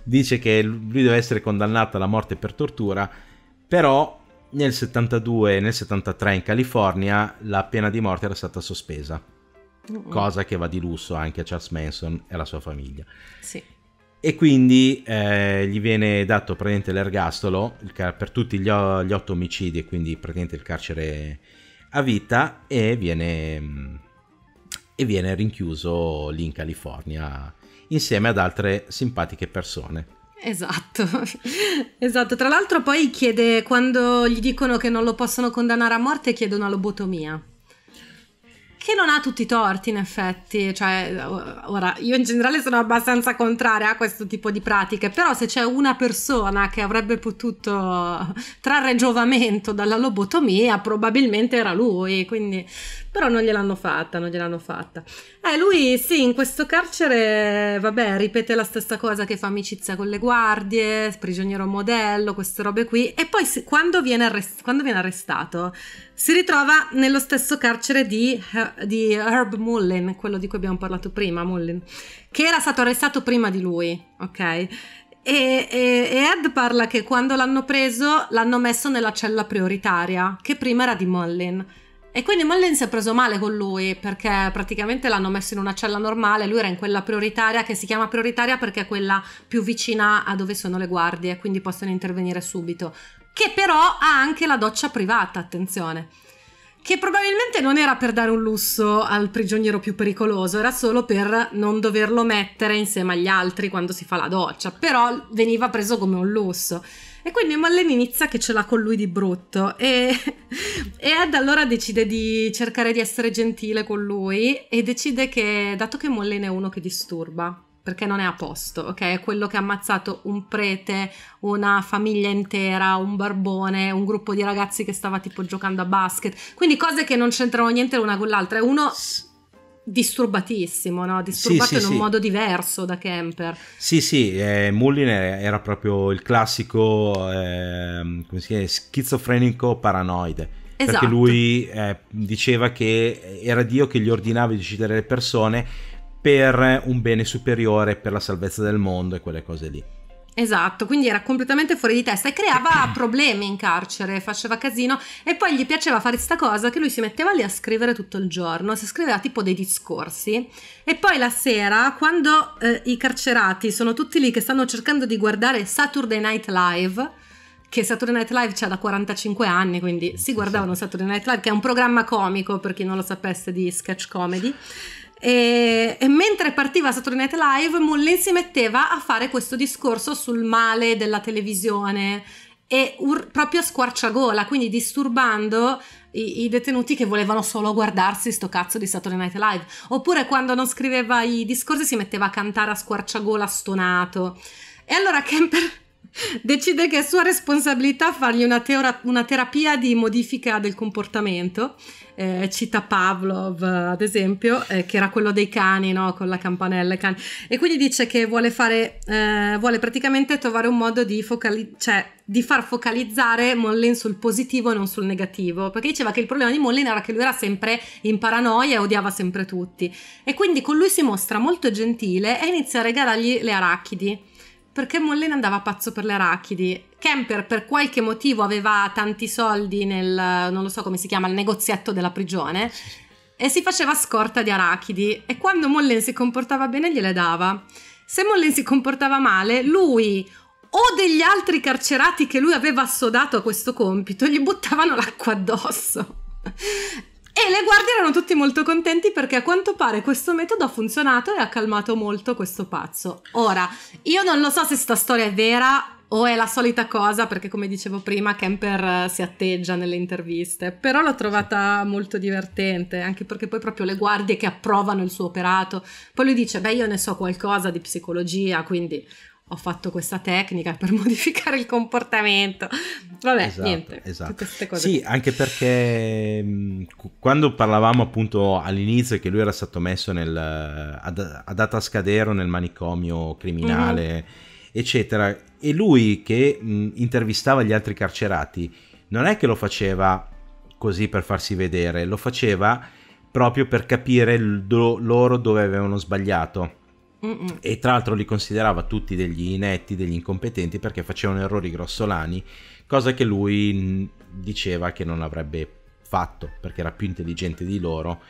S1: dice che lui deve essere condannato alla morte per tortura, però nel 72 e nel 73 in California la pena di morte era stata sospesa, cosa che va di lusso anche a Charles Manson e alla sua famiglia. Sì. E quindi eh, gli viene dato praticamente l'ergastolo car- per tutti gli, o- gli, otto omicidi e quindi praticamente il carcere a vita e viene, mm, e viene rinchiuso lì in California insieme ad altre simpatiche persone.
S2: Esatto, esatto. Tra l'altro poi chiede, quando gli dicono che non lo possono condannare a morte, chiede una lobotomia. Che non ha tutti i torti, in effetti. Cioè, ora, io in generale sono abbastanza contraria a questo tipo di pratiche, però se c'è una persona che avrebbe potuto trarre giovamento dalla lobotomia, probabilmente era lui, quindi... Però non gliel'hanno fatta, non gliel'hanno fatta. Eh, lui sì, in questo carcere, vabbè, ripete la stessa cosa che fa amicizia con le guardie, prigioniero modello, queste robe qui. E poi quando viene, arrest quando viene arrestato si ritrova nello stesso carcere di, eh, di, Herb Mullin, quello di cui abbiamo parlato prima, Mullin, che era stato arrestato prima di lui, ok? E, e, e Ed parla che quando l'hanno preso l'hanno messo nella cella prioritaria, che prima era di Mullin. E quindi Mollin si è preso male con lui perché praticamente l'hanno messo in una cella normale, lui era in quella prioritaria che si chiama prioritaria perché è quella più vicina a dove sono le guardie, quindi possono intervenire subito, che però ha anche la doccia privata, attenzione che probabilmente non era per dare un lusso al prigioniero più pericoloso, era solo per non doverlo mettere insieme agli altri quando si fa la doccia, però veniva preso come un lusso. E quindi Malene inizia che ce l'ha con lui di brutto e, e Ed allora decide di cercare di essere gentile con lui e decide che, dato che Malene è uno che disturba, perché non è a posto, ok? È quello che ha ammazzato un prete, una famiglia intera, un barbone, un gruppo di ragazzi che stava tipo giocando a basket, quindi cose che non c'entrano niente l'una con l'altra. È uno disturbatissimo, no? disturbato sì, sì, in un sì. modo diverso da Kemper.
S1: Sì, sì, eh, Mulliner era proprio il classico eh, chiama, schizofrenico paranoide. Esatto. Perché lui eh, diceva che era Dio che gli ordinava di uccidere le persone per un bene superiore, per la salvezza del mondo e quelle cose lì.
S2: Esatto, quindi era completamente fuori di testa e creava problemi in carcere, faceva casino e poi gli piaceva fare questa cosa che lui si metteva lì a scrivere tutto il giorno, si scriveva tipo dei discorsi e poi la sera quando eh, i carcerati sono tutti lì che stanno cercando di guardare Saturday Night Live, che Saturday Night Live c'è da 45 anni, quindi si guardavano Saturday Night Live, che è un programma comico per chi non lo sapesse di sketch comedy. E, e, mentre partiva Saturday Night Live, Mullin si metteva a fare questo discorso sul male della televisione e ur- proprio a squarciagola, quindi disturbando i-, i, detenuti che volevano solo guardarsi sto cazzo di Saturday Night Live. Oppure quando non scriveva i discorsi si metteva a cantare a squarciagola stonato. E allora Kemper decide che è sua responsabilità fargli una, teora- una terapia di modifica del comportamento. Eh, cita Pavlov, ad esempio, eh, che era quello dei cani, no? con la campanella. Cani. E quindi dice che vuole fare, eh, vuole praticamente trovare un modo di, focali- cioè, di far focalizzare Mollin sul positivo e non sul negativo. Perché diceva che il problema di Mollin era che lui era sempre in paranoia e odiava sempre tutti. E quindi con lui si mostra molto gentile e inizia a regalargli le arachidi perché Mollen andava pazzo per le arachidi. Kemper per qualche motivo aveva tanti soldi nel, non lo so come si chiama, il negozietto della prigione e si faceva scorta di arachidi e quando Mollen si comportava bene gliele dava. Se Mollen si comportava male, lui o degli altri carcerati che lui aveva assodato a questo compito gli buttavano l'acqua addosso. E le guardie erano tutti molto contenti perché a quanto pare questo metodo ha funzionato e ha calmato molto questo pazzo. Ora, io non lo so se sta storia è vera o è la solita cosa perché come dicevo prima Kemper eh, si atteggia nelle interviste, però l'ho trovata molto divertente, anche perché poi proprio le guardie che approvano il suo operato, poi lui dice "Beh, io ne so qualcosa di psicologia, quindi ho fatto questa tecnica per modificare il comportamento. Vabbè, esatto, niente. Esatto. Tutte queste cose. Sì,
S1: anche perché mm, quando parlavamo appunto all'inizio che lui era stato messo nel, ad, ad Atascadero nel manicomio criminale, mm-hmm. eccetera, e lui che mh, mm, intervistava gli altri carcerati non è che lo faceva così per farsi vedere, lo faceva proprio per capire do- loro dove avevano sbagliato Mm-mm. E tra l'altro li considerava tutti degli inetti, degli incompetenti perché facevano errori grossolani, cosa che lui diceva che non avrebbe fatto perché era più intelligente di loro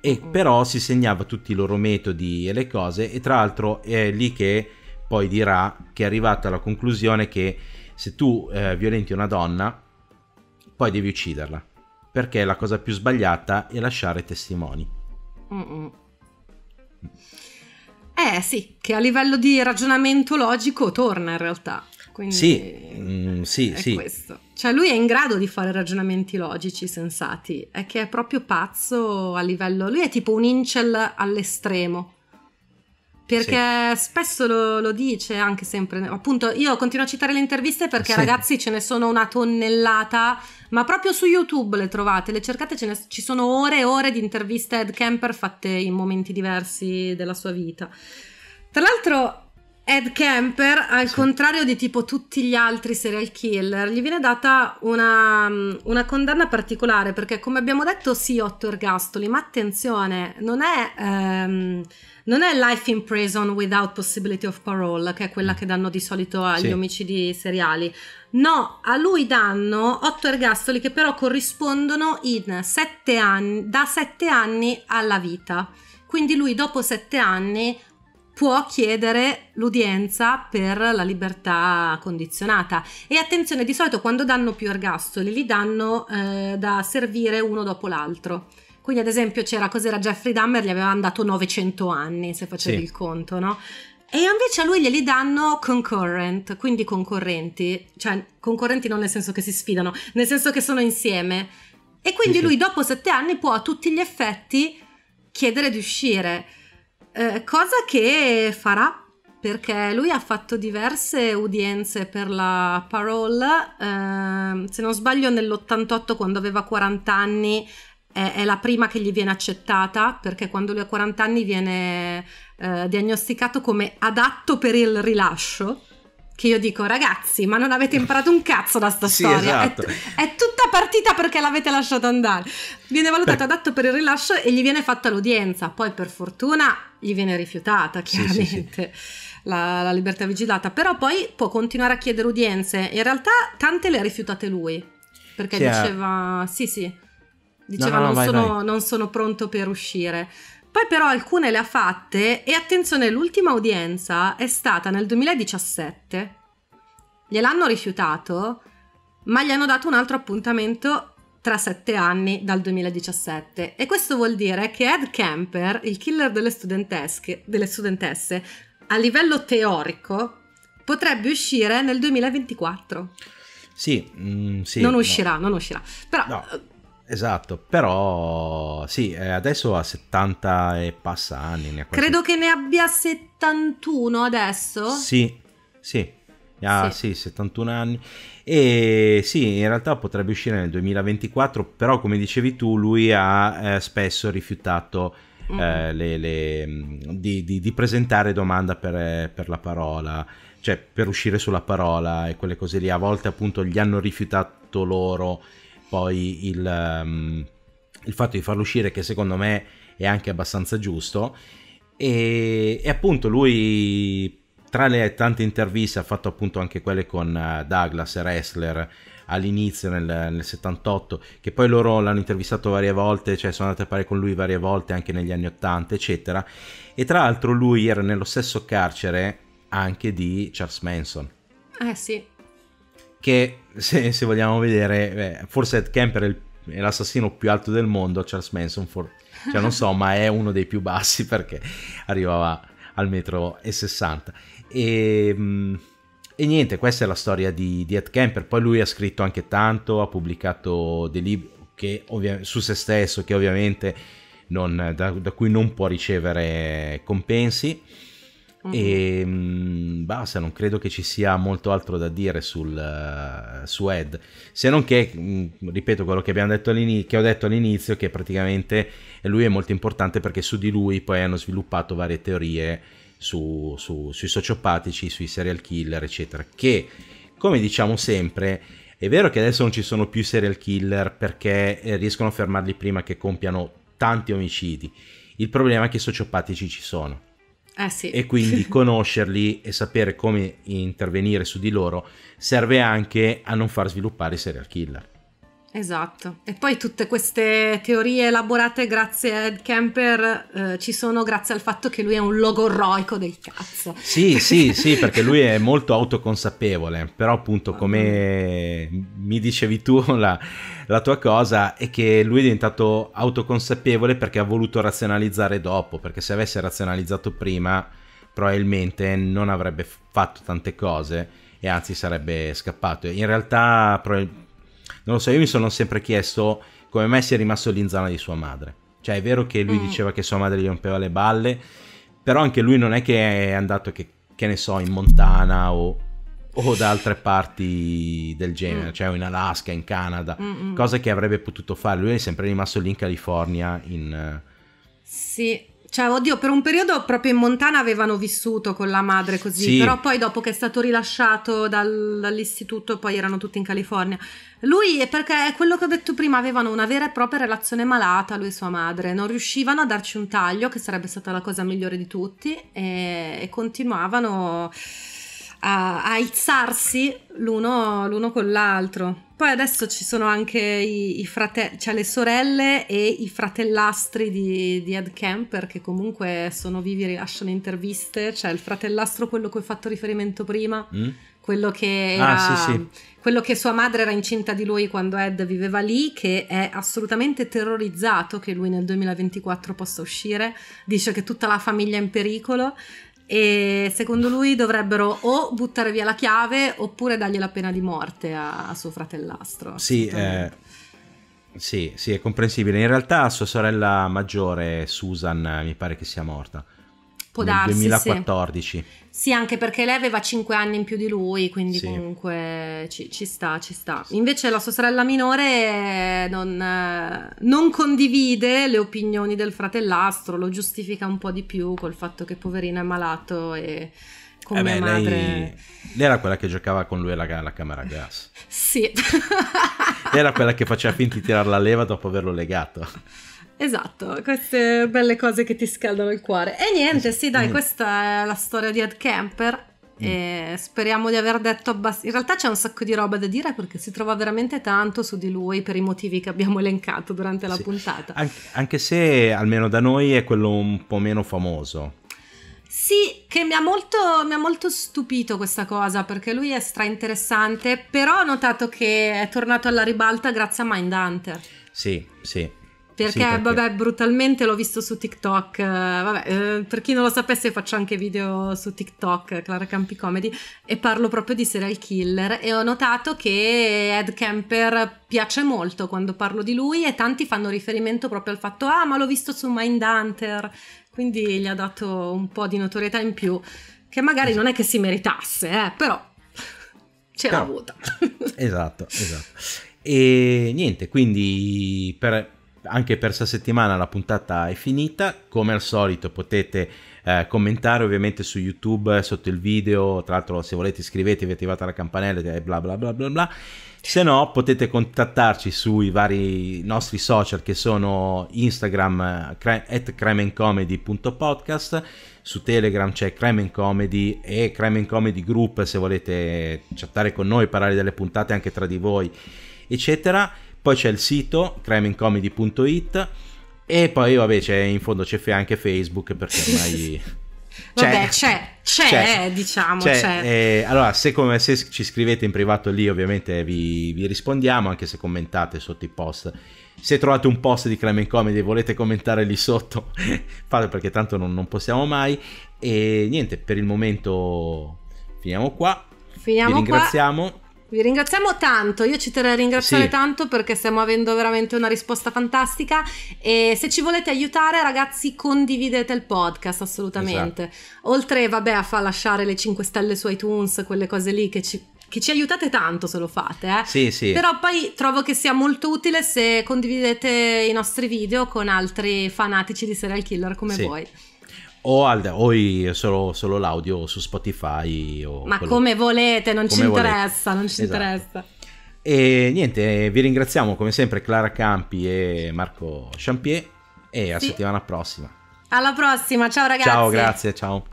S1: e mm. però si segnava tutti i loro metodi e le cose e tra l'altro è lì che poi dirà che è arrivata alla conclusione che se tu eh, violenti una donna poi devi ucciderla perché la cosa più sbagliata è lasciare testimoni.
S2: Mm-mm. Mm. Eh sì, che a livello di ragionamento logico torna in realtà. Quindi sì,
S1: mm, sì, sì. Questo.
S2: Cioè lui è in grado di fare ragionamenti logici, sensati, è che è proprio pazzo a livello... Lui è tipo un incel all'estremo, perché sì. spesso lo, lo, dice anche sempre appunto io continuo a citare le interviste perché sì. ragazzi ce ne sono una tonnellata ma proprio su youtube le trovate le cercate ne, ci sono ore e ore di interviste Ed Kemper fatte in momenti diversi della sua vita tra l'altro Ed Kemper al sì. contrario di tipo tutti gli altri serial killer gli viene data una, mm, una condanna particolare perché come abbiamo detto sì otto ergastoli ma attenzione non è ehm, non è life in prison without possibility of parole, che è quella mm. che danno di solito agli sì. omicidi seriali. No, a lui danno otto ergastoli che però corrispondono sette anni, da sette anni alla vita. Quindi lui dopo sette anni può chiedere l'udienza per la libertà condizionata. E attenzione, di solito quando danno più ergastoli li danno eh, da servire uno dopo l'altro. Quindi ad esempio c'era, cos'era Jeffrey Dahmer, gli avevano dato 900 anni se facevi sì. il conto, no? E invece a lui glieli danno concurrent, quindi concorrenti, cioè concorrenti non nel senso che si sfidano, nel senso che sono insieme. E quindi sì, lui dopo sette anni può a tutti gli effetti chiedere di uscire, eh, cosa che farà perché lui ha fatto diverse udienze per la parole, eh, se non sbaglio nell'88 quando aveva 40 anni è, è, la prima che gli viene accettata perché quando lui ha 40 anni viene eh, diagnosticato come adatto per il rilascio che io dico ragazzi ma non avete imparato un cazzo da sta sì, storia esatto. è, è, tutta partita perché l'avete lasciato andare viene valutato Beh. adatto per il rilascio e gli viene fatta l'udienza poi per fortuna gli viene rifiutata chiaramente sì, sì, la, la, libertà vigilata però poi può continuare a chiedere udienze in realtà tante le ha rifiutate lui perché diceva sì sì Diceva no, no, non, vai, sono, vai. non sono pronto per uscire. Poi però alcune le ha fatte e attenzione, l'ultima udienza è stata nel 2017. Gliel'hanno rifiutato, ma gli hanno dato un altro appuntamento tra sette anni dal 2017 e questo vuol dire che Ed Camper, il killer delle, delle studentesse, a livello teorico potrebbe uscire nel 2024.
S1: Sì, mm, sì, non uscirà,
S2: no. non uscirà. Però no. Eh,
S1: Esatto, però sì, eh, adesso ha 70 e passa anni. Ne quasi... Credo
S2: che ne abbia 71 adesso.
S1: Sì, sì, Ah, sì. sì. 71 anni. E sì, in realtà potrebbe uscire nel 2024, però come dicevi tu, lui ha eh, spesso rifiutato mm. eh, le, le, mm, di, di, di, presentare domanda per, eh, per, la parola, cioè per uscire sulla parola e quelle cose lì. A volte appunto gli hanno rifiutato loro poi il, um, il fatto di farlo uscire che secondo me è anche abbastanza giusto e, e, appunto lui tra le tante interviste ha fatto appunto anche quelle con eh, Douglas e Wrestler all'inizio nel, nel, 78 che poi loro l'hanno intervistato varie volte cioè sono andate a parlare con lui varie volte anche negli anni 80 eccetera e tra l'altro lui era nello stesso carcere anche di Charles Manson eh sì che se, se vogliamo vedere, beh, forse Ed Kemper è, il, è, l'assassino più alto del mondo, Charles Manson, for, cioè non so, ma è uno dei più bassi perché arrivava al metro e 60. E, mm, e niente, questa è la storia di, di, Ed Kemper, poi lui ha scritto anche tanto, ha pubblicato dei libri che, ovvia- su se stesso che ovviamente non, da, da cui non può ricevere compensi e mh, ehm, basta, non credo che ci sia molto altro da dire sul, uh, su Ed, se non che, mh, mm, ripeto quello che, detto che, ho detto all'inizio, che praticamente lui è molto importante perché su di lui poi hanno sviluppato varie teorie su, su, sui sociopatici, sui serial killer, eccetera, che come diciamo sempre... È vero che adesso non ci sono più serial killer perché eh, riescono a fermarli prima che compiano tanti omicidi. Il problema è che i sociopatici ci sono
S2: eh sì. E quindi
S1: conoscerli e sapere come intervenire su di loro serve anche a non far sviluppare i serial killer.
S2: Esatto, e poi tutte queste teorie elaborate grazie a Ed Kemper eh, ci sono grazie al fatto che lui è un logorroico del cazzo. Sì, sì, sì, perché lui
S1: è molto autoconsapevole, però appunto ah. come mi dicevi tu la, la, tua cosa è che lui è diventato autoconsapevole perché ha voluto razionalizzare dopo, perché se avesse razionalizzato prima probabilmente non avrebbe fatto tante cose e anzi sarebbe scappato. In realtà probabilmente non lo so, io mi sono sempre chiesto come mai sia rimasto l'inzana di sua madre. Cioè è vero che lui mm. diceva che sua madre gli rompeva le balle, però anche lui non è che è andato, che, che ne so, in Montana o, o da altre parti del genere, mm. cioè in Alaska, in Canada, Mm-mm. cosa che avrebbe potuto fare. Lui è sempre rimasto lì in California, in... Eh,
S2: sì, cioè, oddio, per un periodo proprio in Montana avevano vissuto con la madre così, sì. però poi dopo che è stato rilasciato dal, dall'istituto, poi erano tutti in California. Lui, perché è quello che ho detto prima, avevano una vera e propria relazione malata, lui e sua madre, non riuscivano a darci un taglio, che sarebbe stata la cosa migliore di tutti, e, e continuavano a, a izzarsi l'uno, l'uno, con l'altro. Poi adesso ci sono anche i, i fratelli, cioè le sorelle e i fratellastri di, di Ed Kemper che comunque sono vivi e rilasciano interviste. C'è il fratellastro, quello a cui ho fatto riferimento prima, mm? quello che, ah, era, ah, sì, sì. quello che sua madre era incinta di lui quando Ed viveva lì, che è assolutamente terrorizzato che lui nel 2024 possa uscire, dice che tutta la famiglia è in pericolo e secondo lui dovrebbero o buttare via la chiave oppure dargli la pena di morte a, a suo fratellastro. Sì, eh,
S1: sì, sì, è comprensibile. In realtà sua sorella maggiore, Susan, mi pare che sia morta.
S2: Può nel darsi, 2014. Sì. Sì, anche perché lei aveva 5 anni in più di lui, quindi sì. comunque ci, ci, sta, ci sta. Invece la sua sorella minore eh, non, eh, non, condivide le opinioni del fratellastro, lo giustifica un po' di più col fatto che poverino è malato e
S1: con eh beh, madre. Lei, lei, era quella che giocava con lui alla, alla camera a gas. sì. era quella che faceva finta di tirare la leva dopo averlo legato.
S2: Esatto, queste belle cose che ti scaldano il cuore. E niente, sì, dai, questa è la storia di Ed Camper. Mm. speriamo di aver detto abbastanza. In realtà c'è un sacco di roba da dire perché si trova veramente tanto su di lui per i motivi che abbiamo elencato durante la sì. puntata. An-
S1: anche se almeno da noi è quello un po' meno famoso.
S2: Sì, che mi ha, molto, mi ha molto stupito questa cosa perché lui è strainteressante, però ho notato che è tornato alla ribalta grazie a Mindhunter.
S1: Sì, sì, perché, sì, perché, vabbè
S2: brutalmente l'ho visto su TikTok vabbè, eh, per chi non lo sapesse faccio anche video su TikTok Clara Campi Comedy e parlo proprio di serial killer e ho notato che Ed Kemper piace molto quando parlo di lui e tanti fanno riferimento proprio al fatto ah ma l'ho visto su Mindhunter quindi gli ha dato un po' di notorietà in più, che magari esatto. non è che si meritasse, eh, però ce l'ha avuta.
S1: esatto, esatto. E niente, quindi per, anche per questa settimana la puntata è finita. Come al solito potete eh, commentare ovviamente su YouTube sotto il video. Tra l'altro, se volete iscrivetevi, attivate la campanella e bla bla bla bla bla. Se no potete contattarci sui vari nostri social che sono Instagram eh, at crimeandcomedy.podcast, su Telegram c'è Crime and Comedy e Crime and Comedy Group se volete chattare con noi, parlare delle puntate anche tra di voi, eccetera. Poi c'è il sito crimeandcomedy.it e poi vabbè c'è, in fondo c'è anche Facebook perché ormai... Cioè, Vabbè, c'è, c'è, c'è eh, diciamo, c'è. c'è. Eh, allora, se, come, se, ci scrivete in privato lì, ovviamente vi, vi, rispondiamo, anche se commentate sotto i post. Se trovate un post di Crime Comedy e volete commentare lì sotto, fate perché tanto non, non possiamo mai. E niente, per il momento finiamo qua.
S2: Finiamo vi ringraziamo. Qua. Vi ringraziamo tanto, io ci terrei a ringraziare sì. tanto perché stiamo avendo veramente una risposta fantastica e se ci volete aiutare ragazzi condividete il podcast assolutamente. Esatto. Oltre vabbè a far lasciare le 5 stelle su iTunes, quelle cose lì che ci che ci aiutate tanto se lo fate, eh? Sì, sì. Però poi trovo che sia molto utile se condividete i nostri video con altri fanatici di serial killer come sì. voi
S1: o, al, o solo, solo, l'audio su Spotify. Ma quello... come
S2: volete, non come ci volete. interessa, non ci esatto. interessa.
S1: E niente, vi ringraziamo come sempre Clara Campi e Marco Champier e sì. a settimana prossima.
S2: Alla prossima, ciao ragazzi. Ciao,
S1: grazie, ciao.